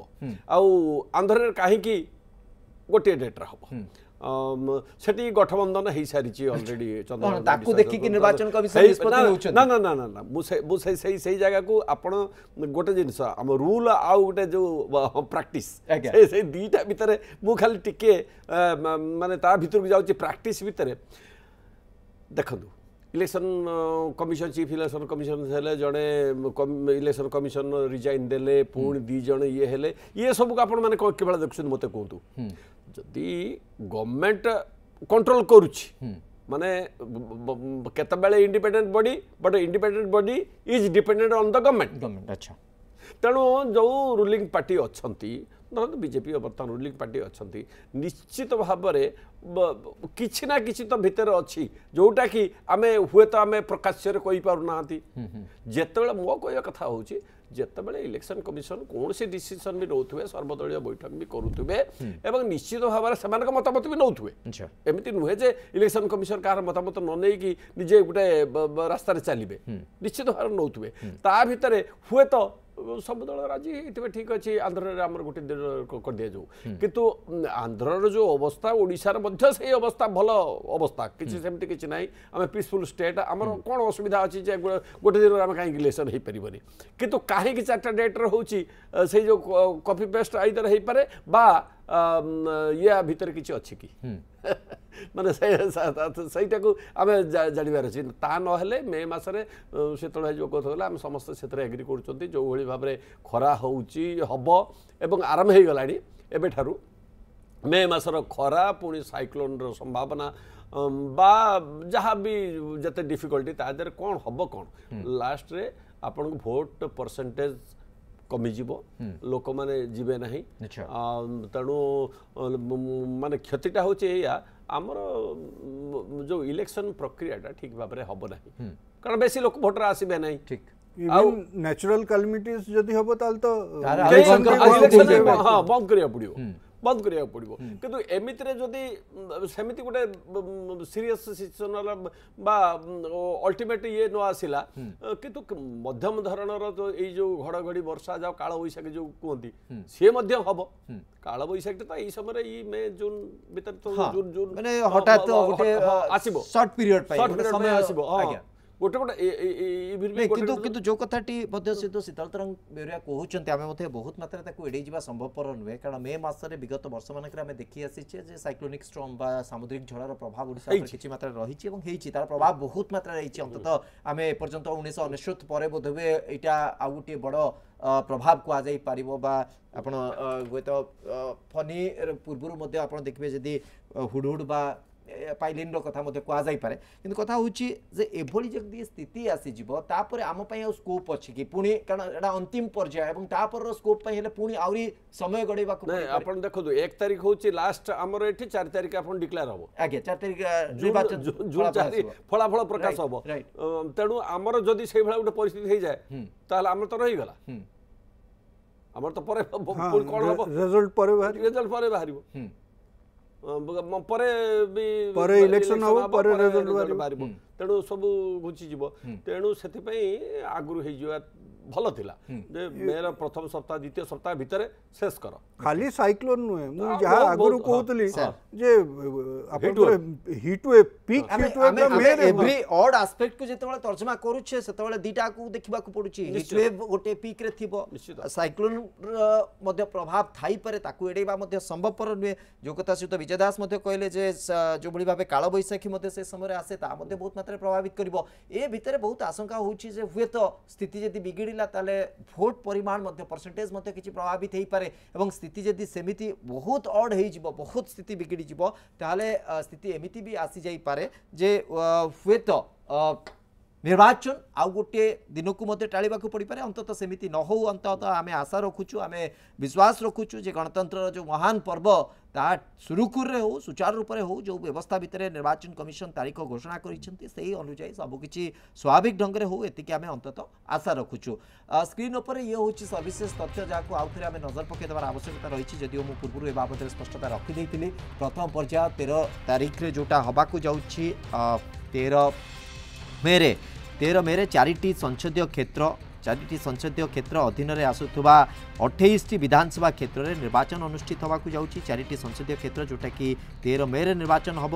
Speaker 3: ଆଉ ଆନ୍ଧ୍ରରେ କାହିଁକି ଗୋଟିଏ ଡେଟ୍ରେ ହେବ ସେଠି ଗଠବନ୍ଧନ ହେଇସାରିଛି ଅଲରେଡି ଚନ୍ଦ୍ରବାବୁ ତାକୁ ଦେଖିକି ନିର୍ବାଚନ କମିଶନ ନିଷ୍ପତ୍ତି ନେଉଛନ୍ତି ନା ନା ନା ନା ମୁଁ ମୁଁ ସେଇ ସେଇ ସେଇ ଜାଗାକୁ ଆପଣ ଗୋଟେ ଜିନିଷ ଆମ ରୁଲ ଆଉ ଗୋଟେ ଯୋଉ ପ୍ରାକ୍ଟିସ୍ ସେଇ ଦୁଇଟା ଭିତରେ ମୁଁ ଖାଲି ଟିକେ ମାନେ ତା ଭିତରକୁ ଯାଉଛି ପ୍ରାକ୍ଟିସ୍ ଭିତରେ ଦେଖନ୍ତୁ election commission chief election commission ହେଲେ ଜଣେ ଇଲେକ୍ସନ୍ କମିଶନ୍ ରିଜାଇନ୍ ଦେଲେ ପୁଣି ଦୁଇ ଜଣ ଇଏ ହେଲେ ଇଏ ସବୁକୁ ଆପଣମାନେ କେବଳ ଦେଖୁଛନ୍ତି ମୋତେ କୁହନ୍ତୁ ଯଦି ଗଭର୍ଣ୍ଣମେଣ୍ଟ କଣ୍ଟ୍ରୋଲ କରୁଛି ମାନେ କେତେବେଳେ independent body but independent body is dependent on the government government ଆଚ୍ଛା ତେଣୁ ଯେଉଁ ରୁଲିଂ ପାର୍ଟି ଅଛନ୍ତି ଧରନ୍ତୁ ବିଜେପି ବର୍ତ୍ତମାନ ରୁଲିଂ ପାର୍ଟି ଅଛନ୍ତି ନିଶ୍ଚିତ ଭାବରେ କିଛି ନା କିଛି ତ ଭିତରେ ଅଛି ଯେଉଁଟାକି ଆମେ ହୁଏତ ଆମେ ପ୍ରକାଶ୍ୟରେ କହିପାରୁନାହାନ୍ତି ଯେତେବେଳେ ମୋ କହିବା କଥା ହେଉଛି যেতবে ইলেকশন কমিশন কৌশি ডিসিশন বি নেবে সর্বদলীয় বৈঠক বি করুবে এবং নিশ্চিত ভাবে সে মতামত বি নেবে এমনি নুহে যে ইলেকশন কমিশন কাহার মতামত ন নেই নিজে গোটে রাস্তায় চালবে নিশ্চিত ভাবে নেবে তা ভিতরে হুয়েত ସବୁ ଦଳ ରାଜି ହେଇଥିବେ ଠିକ୍ ଅଛି ଆନ୍ଧ୍ରରେ ଆମର ଗୋଟେ ଦିନ କରିଦିଆଯାଉ କିନ୍ତୁ ଆନ୍ଧ୍ରର ଯେଉଁ ଅବସ୍ଥା ଓଡ଼ିଶାର ମଧ୍ୟ ସେଇ ଅବସ୍ଥା ଭଲ ଅବସ୍ଥା କିଛି ସେମିତି କିଛି ନାହିଁ ଆମେ ପିସ୍ଫୁଲ୍ ଷ୍ଟେଟ୍ ଆମର କ'ଣ ଅସୁବିଧା ଅଛି ଯେ ଗୋଟେ ଦିନରେ ଆମେ କାହିଁକି ଇଲେକ୍ସନ୍ ହେଇପାରିବନି କିନ୍ତୁ କାହିଁକି ଚାରିଟା ଡେଟ୍ରେ ହେଉଛି ସେଇ ଯେଉଁ କପି ପେଷ୍ଟ ଆଇଦର ହେଇପାରେ ବା ଇଏ ଭିତରେ କିଛି ଅଛି କି (laughs) ମାନେ ସେ ସେଇଟାକୁ ଆମେ ଜାଣିବାର ଅଛି ତା ନହେଲେ ମେ ମାସରେ ଶୀତଳଭାଇ ଯୋଗ କରୁଥିଲେ ଆମେ ସମସ୍ତେ ସେଥିରେ ଏଗ୍ରି କରୁଛନ୍ତି ଯେଉଁଭଳି ଭାବରେ ଖରା ହେଉଛି ହେବ ଏବଂ ଆରମ୍ଭ ହୋଇଗଲାଣି ଏବେଠାରୁ ମେ ମାସର ଖରା ପୁଣି ସାଇକ୍ଲୋନ୍ର ସମ୍ଭାବନା ବା ଯାହା ବି ଯେତେ ଡିଫିକଲ୍ଟି ତା ଦେହରେ କ'ଣ ହେବ କ'ଣ ଲାଷ୍ଟରେ ଆପଣଙ୍କୁ ଭୋଟ୍ ପରସେଣ୍ଟେଜ୍ কমিযিব লোকমানে যাবে না তেণু মানে ক্ষতিটা হচ্ছে এয়া আমার যে ইলেকশন প্রক্রিয়াটা ঠিক ভাবে হব না কারণ বেশি লোক ভোটার আসবে না ঠিক ন্যাচুরাল কালামিটিজ যদি হব তাহলে তো বন্ধ করা পড়ব বন্ধ করা পড়ব কিন্তু এমিতি যদি সেমিতি গোটে সিরিয়াস সিচুয়েসন বা অল্টিমেট ইয়ে ন আসিলা কিন্তু মধ্যম ধরনের এই যে ঘড়ঘড়ি বর্ষা যা কাল বৈশাখী যে কুহতি সি হব কাল বৈশাখটা তো এই সময় এই মে জুন ভিতরে
Speaker 1: তো জুন জুন মানে হঠাৎ আসব শর্ট পিরিয়ড পাই সময় আসব ଗୋଟେ ଗୋଟେ କିନ୍ତୁ କିନ୍ତୁ ଯେଉଁ କଥାଟି ମଧ୍ୟ ସେ ଶୀତଳ ତରଙ୍ଗ ବେଉରିଆ କହୁଛନ୍ତି ଆମେ ମଧ୍ୟ ବହୁତ ମାତ୍ରାରେ ତାକୁ ଏଡ଼େଇ ଯିବା ସମ୍ଭବପର ନୁହେଁ କାରଣ ମେ ମାସରେ ବିଗତ ବର୍ଷମାନଙ୍କରେ ଆମେ ଦେଖି ଆସିଛେ ଯେ ସାଇକ୍ଲୋନିକ୍ ଷ୍ଟ୍ରମ୍ ବା ସାମୁଦ୍ରିକ ଝଡ଼ର ପ୍ରଭାବ ଓଡ଼ିଶା କିଛି ମାତ୍ରାରେ ରହିଛି ଏବଂ ହେଇଛି ତାର ପ୍ରଭାବ ବହୁତ ମାତ୍ରାରେ ହେଇଛି ଅନ୍ତତଃ ଆମେ ଏପର୍ଯ୍ୟନ୍ତ ଉଣେଇଶହ ଅନେଶ୍ୱତ ପରେ ବୋଧହୁଏ ଏଇଟା ଆଉ ଗୋଟିଏ ବଡ଼ ପ୍ରଭାବ କୁହାଯାଇପାରିବ ବା ଆପଣ ହୁଏତ ଫନି ପୂର୍ବରୁ ମଧ୍ୟ ଆପଣ ଦେଖିବେ ଯଦି ହୁଡ଼ହୁଡ଼ ବା ପାଇଲିନ୍ର କଥା ମଧ୍ୟ କୁହାଯାଇପାରେ କିନ୍ତୁ କଥା ହେଉଛି ଯେ ଏଭଳି ଯଦି ସ୍ଥିତି ଆସିଯିବ ତାପରେ ଆମ ପାଇଁ ଆଉ ସ୍କୋପ୍ ଅଛି କି ପୁଣି କାରଣ ଏଇଟା ଅନ୍ତିମ ପର୍ଯ୍ୟାୟ ଏବଂ ତାପରର ସ୍କୋପ୍ ପାଇଁ ହେଲେ ପୁଣି ଆହୁରି ସମୟ ଗଡ଼େଇବାକୁ ଆପଣ ଦେଖନ୍ତୁ ଏକ ତାରିଖ ହେଉଛି ଲାଷ୍ଟ ଆମର ଏଠି ଚାରି
Speaker 3: ତାରିଖ ଆପଣ ଡିକ୍ଲେୟାର ହେବ ଆଜ୍ଞା ଚାରି ତାରିଖ ଜୁନ୍ ଚାରି ଫଳାଫଳ ପ୍ରକାଶ ହେବ ତେଣୁ ଆମର ଯଦି ସେଇଭଳିଆ ଗୋଟେ ପରିସ୍ଥିତି ହେଇଯାଏ ତାହେଲେ ଆମର ତ ରହିଗଲା ଆମର ତ ପରେ କ'ଣ ହେବ ରେଜଲ୍ଟ ପରେ ରେଜଲ୍ଟ ପରେ ବାହାରିବ ପରେ ବି ପରେ ଇଲେକ୍ସନ ହବ ପରେ ତେଣୁ ସବୁ ଘୁଞ୍ଚିଯିବ ତେଣୁ ସେଥିପାଇଁ ଆଗରୁ ହେଇଯିବା ଭଲ ଥିଲା ଯେ ମେର ପ୍ରଥମ ସପ୍ତାହ ଦ୍ୱିତୀୟ ସପ୍ତାହ ଭିତରେ ଶେଷ କର
Speaker 2: ଖାଲି ସାଇକ୍ଲୋନ ନୁହେଁ ମୁଁ ଯାହା ଆଗରୁ କହୁଥିଲି ଯେ ଏଭ୍ରି
Speaker 1: ଅଡ୍ ଆସ୍ପେକ୍ଟକୁ ଯେତେବେଳେ ତର୍ଜମା କରୁଛେ ସେତେବେଳେ ଦିଟାକୁ ଦେଖିବାକୁ ପଡୁଛି ହିଟୱେଭ୍ ଗୋଟେ ପିକ୍ରେ ଥିବ ସାଇକ୍ଲୋନର ମଧ୍ୟ ପ୍ରଭାବ ଥାଇପାରେ ତାକୁ ଏଡ଼େଇବା ମଧ୍ୟ ସମ୍ଭବପର ନୁହେଁ ଯେଉଁ କଥା ସହିତ ବିଜୟ ଦାସ ମଧ୍ୟ କହିଲେ ଯେ ଯେଉଁଭଳି ଭାବେ କାଳବୈଶାଖୀ ମଧ୍ୟ ସେ ସମୟରେ ଆସେ ତାହା ମଧ୍ୟ ବହୁତ ମାତ୍ରାରେ ପ୍ରଭାବିତ କରିବ ଏ ଭିତରେ ବହୁତ ଆଶଙ୍କା ହେଉଛି ଯେ ହୁଏତ ସ୍ଥିତି ଯଦି ବିଗିଡ଼ି তালে ভোট পরিমাণ মতে परसेंटेज মতে কিছি প্রভাবিত হেই পারে এবং স্থিতি যদি সমিতি বহুত অড হেই জিব বহুত স্থিতি বিকিটি জিব তালে স্থিতি এমিতি বি আসি যাই পারে যে ফেটো ନିର୍ବାଚନ ଆଉ ଗୋଟିଏ ଦିନକୁ ମଧ୍ୟ ଟାଳିବାକୁ ପଡ଼ିପାରେ ଅନ୍ତତଃ ସେମିତି ନ ହେଉ ଅନ୍ତତଃ ଆମେ ଆଶା ରଖୁଛୁ ଆମେ ବିଶ୍ୱାସ ରଖୁଛୁ ଯେ ଗଣତନ୍ତ୍ରର ଯେଉଁ ମହାନ ପର୍ବ ତାହା ସୁରୁଖୁରୁରେ ହେଉ ସୁଚାରୁ ରୂପରେ ହେଉ ଯେଉଁ ବ୍ୟବସ୍ଥା ଭିତରେ ନିର୍ବାଚନ କମିଶନ ତାରିଖ ଘୋଷଣା କରିଛନ୍ତି ସେହି ଅନୁଯାୟୀ ସବୁକିଛି ସ୍ୱାଭାବିକ ଢଙ୍ଗରେ ହେଉ ଏତିକି ଆମେ ଅନ୍ତତଃ ଆଶା ରଖୁଛୁ ସ୍କ୍ରିନ୍ ଉପରେ ଇଏ ହେଉଛି ସବିଶେଷ ତଥ୍ୟ ଯାହାକୁ ଆଉ ଥରେ ଆମେ ନଜର ପକାଇଦେବାର ଆବଶ୍ୟକତା ରହିଛି ଯଦିଓ ମୁଁ ପୂର୍ବରୁ ଏ ବାବଦରେ ସ୍ପଷ୍ଟତା ରଖିଦେଇଥିଲି ପ୍ରଥମ ପର୍ଯ୍ୟାୟ ତେର ତାରିଖରେ ଯେଉଁଟା ହେବାକୁ ଯାଉଛି ତେର ମେରେ तेरह मेरे चार संसदीय क्षेत्र ଚାରିଟି ସଂସଦୀୟ କ୍ଷେତ୍ର ଅଧୀନରେ ଆସୁଥିବା ଅଠେଇଶଟି ବିଧାନସଭା କ୍ଷେତ୍ରରେ ନିର୍ବାଚନ ଅନୁଷ୍ଠିତ ହେବାକୁ ଯାଉଛି ଚାରିଟି ସଂସଦୀୟ କ୍ଷେତ୍ର ଯେଉଁଟାକି ତେର ମେରେ ନିର୍ବାଚନ ହେବ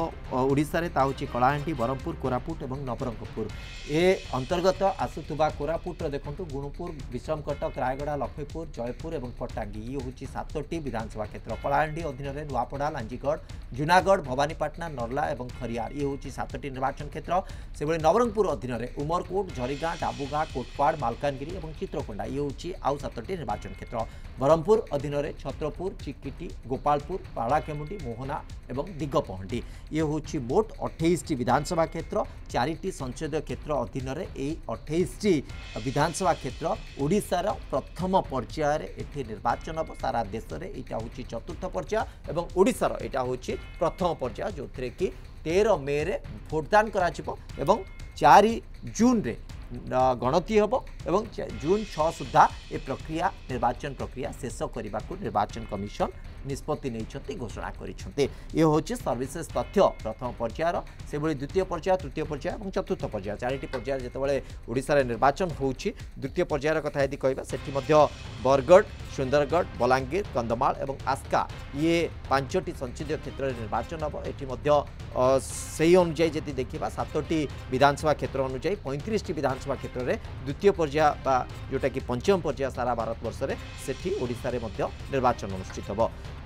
Speaker 1: ଓଡ଼ିଶାରେ ତାହା ହେଉଛି କଳାହାଣ୍ଡି ବ୍ରହ୍ମପୁର କୋରାପୁଟ ଏବଂ ନବରଙ୍ଗପୁର ଏ ଅନ୍ତର୍ଗତ ଆସୁଥିବା କୋରାପୁଟର ଦେଖନ୍ତୁ ଗୁଣପୁର ବିଶ୍ରମ କଟକ ରାୟଗଡ଼ା ଲକ୍ଷ୍ମୀପୁର ଜୟପୁର ଏବଂ ପଟ୍ଟାଙ୍ଗୀ ଇଏ ହେଉଛି ସାତଟି ବିଧାନସଭା କ୍ଷେତ୍ର କଳାହାଣ୍ଡି ଅଧୀନରେ ନୂଆପଡ଼ା ଲାଞ୍ଜିଗଡ଼ ଜୁନାଗଡ଼ ଭବାନୀପାଟଣା ନର୍ଲା ଏବଂ ଖରିଆର ଇଏ ହେଉଛି ସାତଟି ନିର୍ବାଚନ କ୍ଷେତ୍ର ସେଭଳି ନବରଙ୍ଗପୁର ଅଧୀନରେ ଉମରକୋଟ ଝରିଗାଁ ଡାବୁଗାଁ କୋଟପାଡ଼ ମାଲକାନଗିରି ମାଲକାନଗିରି ଏବଂ ଚିତ୍ରକୋଣ୍ଡା ଇଏ ହେଉଛି ଆଉ ସାତଟି ନିର୍ବାଚନ କ୍ଷେତ୍ର ବ୍ରହ୍ମପୁର ଅଧୀନରେ ଛତ୍ରପୁର ଚିକିଟି ଗୋପାଳପୁର ପାଳାକେମୁଣ୍ଡି ମୋହନା ଏବଂ ଦିଗପହଣ୍ଡି ଇଏ ହେଉଛି ମୋଟ ଅଠେଇଶଟି ବିଧାନସଭା କ୍ଷେତ୍ର ଚାରିଟି ସଂସଦୀୟ କ୍ଷେତ୍ର ଅଧୀନରେ ଏହି ଅଠେଇଶଟି ବିଧାନସଭା କ୍ଷେତ୍ର ଓଡ଼ିଶାର ପ୍ରଥମ ପର୍ଯ୍ୟାୟରେ ଏଠି ନିର୍ବାଚନ ହେବ ସାରା ଦେଶରେ ଏଇଟା ହେଉଛି ଚତୁର୍ଥ ପର୍ଯ୍ୟାୟ ଏବଂ ଓଡ଼ିଶାର ଏଇଟା ହେଉଛି ପ୍ରଥମ ପର୍ଯ୍ୟାୟ ଯେଉଁଥିରେ କି ତେର ମେରେ ଭୋଟଦାନ କରାଯିବ ଏବଂ ଚାରି ଜୁନ୍ରେ ଗଣତି ହେବ ଏବଂ ଜୁନ୍ ଛଅ ସୁଦ୍ଧା ଏ ପ୍ରକ୍ରିୟା ନିର୍ବାଚନ ପ୍ରକ୍ରିୟା ଶେଷ କରିବାକୁ ନିର୍ବାଚନ କମିଶନ ନିଷ୍ପତ୍ତି ନେଇଛନ୍ତି ଘୋଷଣା କରିଛନ୍ତି ଇଏ ହେଉଛି ସର୍ଭିସେସ୍ ତଥ୍ୟ ପ୍ରଥମ ପର୍ଯ୍ୟାୟର ସେଭଳି ଦ୍ୱିତୀୟ ପର୍ଯ୍ୟାୟ ତୃତୀୟ ପର୍ଯ୍ୟାୟ ଏବଂ ଚତୁର୍ଥ ପର୍ଯ୍ୟାୟ ଚାରିଟି ପର୍ଯ୍ୟାୟରେ ଯେତେବେଳେ ଓଡ଼ିଶାରେ ନିର୍ବାଚନ ହେଉଛି ଦ୍ୱିତୀୟ ପର୍ଯ୍ୟାୟର କଥା ଯଦି କହିବା ସେଠି ମଧ୍ୟ ବରଗଡ଼ ସୁନ୍ଦରଗଡ଼ ବଲାଙ୍ଗୀର କନ୍ଧମାଳ ଏବଂ ଆସ୍କା ଇଏ ପାଞ୍ଚଟି ସଂସଦୀୟ କ୍ଷେତ୍ରରେ ନିର୍ବାଚନ ହେବ ଏଠି ମଧ୍ୟ ସେହି ଅନୁଯାୟୀ ଯଦି ଦେଖିବା ସାତଟି ବିଧାନସଭା କ୍ଷେତ୍ର ଅନୁଯାୟୀ ପଇଁତିରିଶଟି ବିଧାନସଭା କ୍ଷେତ୍ରରେ ଦ୍ୱିତୀୟ ପର୍ଯ୍ୟାୟ ବା ଯେଉଁଟାକି ପଞ୍ଚମ ପର୍ଯ୍ୟାୟ ସାରା ଭାରତବର୍ଷରେ ସେଠି ଓଡ଼ିଶାରେ ମଧ୍ୟ ନିର୍ବାଚନ ଅନୁଷ୍ଠିତ ହେବ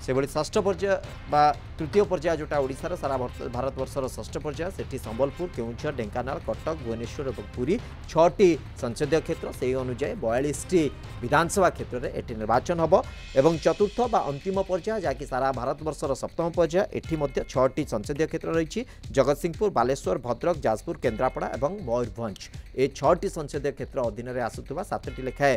Speaker 1: সেভাবে ষষ্ঠ পর্যায় বা তৃতীয় পর্যায় যেটা ওড়শার সারা ভারতবর্ষর ষষ্ঠ পর্যায় সেটি সম্বলপুর কেউঝর ঢেঙ্কানাল কটক ভুবনেশ্বর এবং পুরী ছটি সংসদীয় ক্ষেত্র সেই অনুযায়ী বয়াশটি বিধানসভা ক্ষেত্রে এটি নির্বাচন হব এবং চতুর্থ বা অন্তিম পর্যায় যা কি সারা ভারতবর্ষর সপ্তম পর্যায় এটি মধ্যে ছটি সংসদীয় ক্ষেত্র রয়েছে জগৎসিংপুর বালেশ্বর ভদ্রক যাজপুর কেন্দ্রাপড়া এবং ময়ূরভঞ্জ এই ছটি সংসদীয় ক্ষেত্র অধীনে আসুক সাতটি লেখায়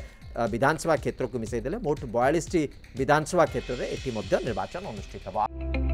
Speaker 1: বিধানসভা ক্ষেত্রকে মিশাই দেলে মোট বয়াশটি বিধানসভা ক্ষেত্রে এটি মধ্যে done it about general industry cover.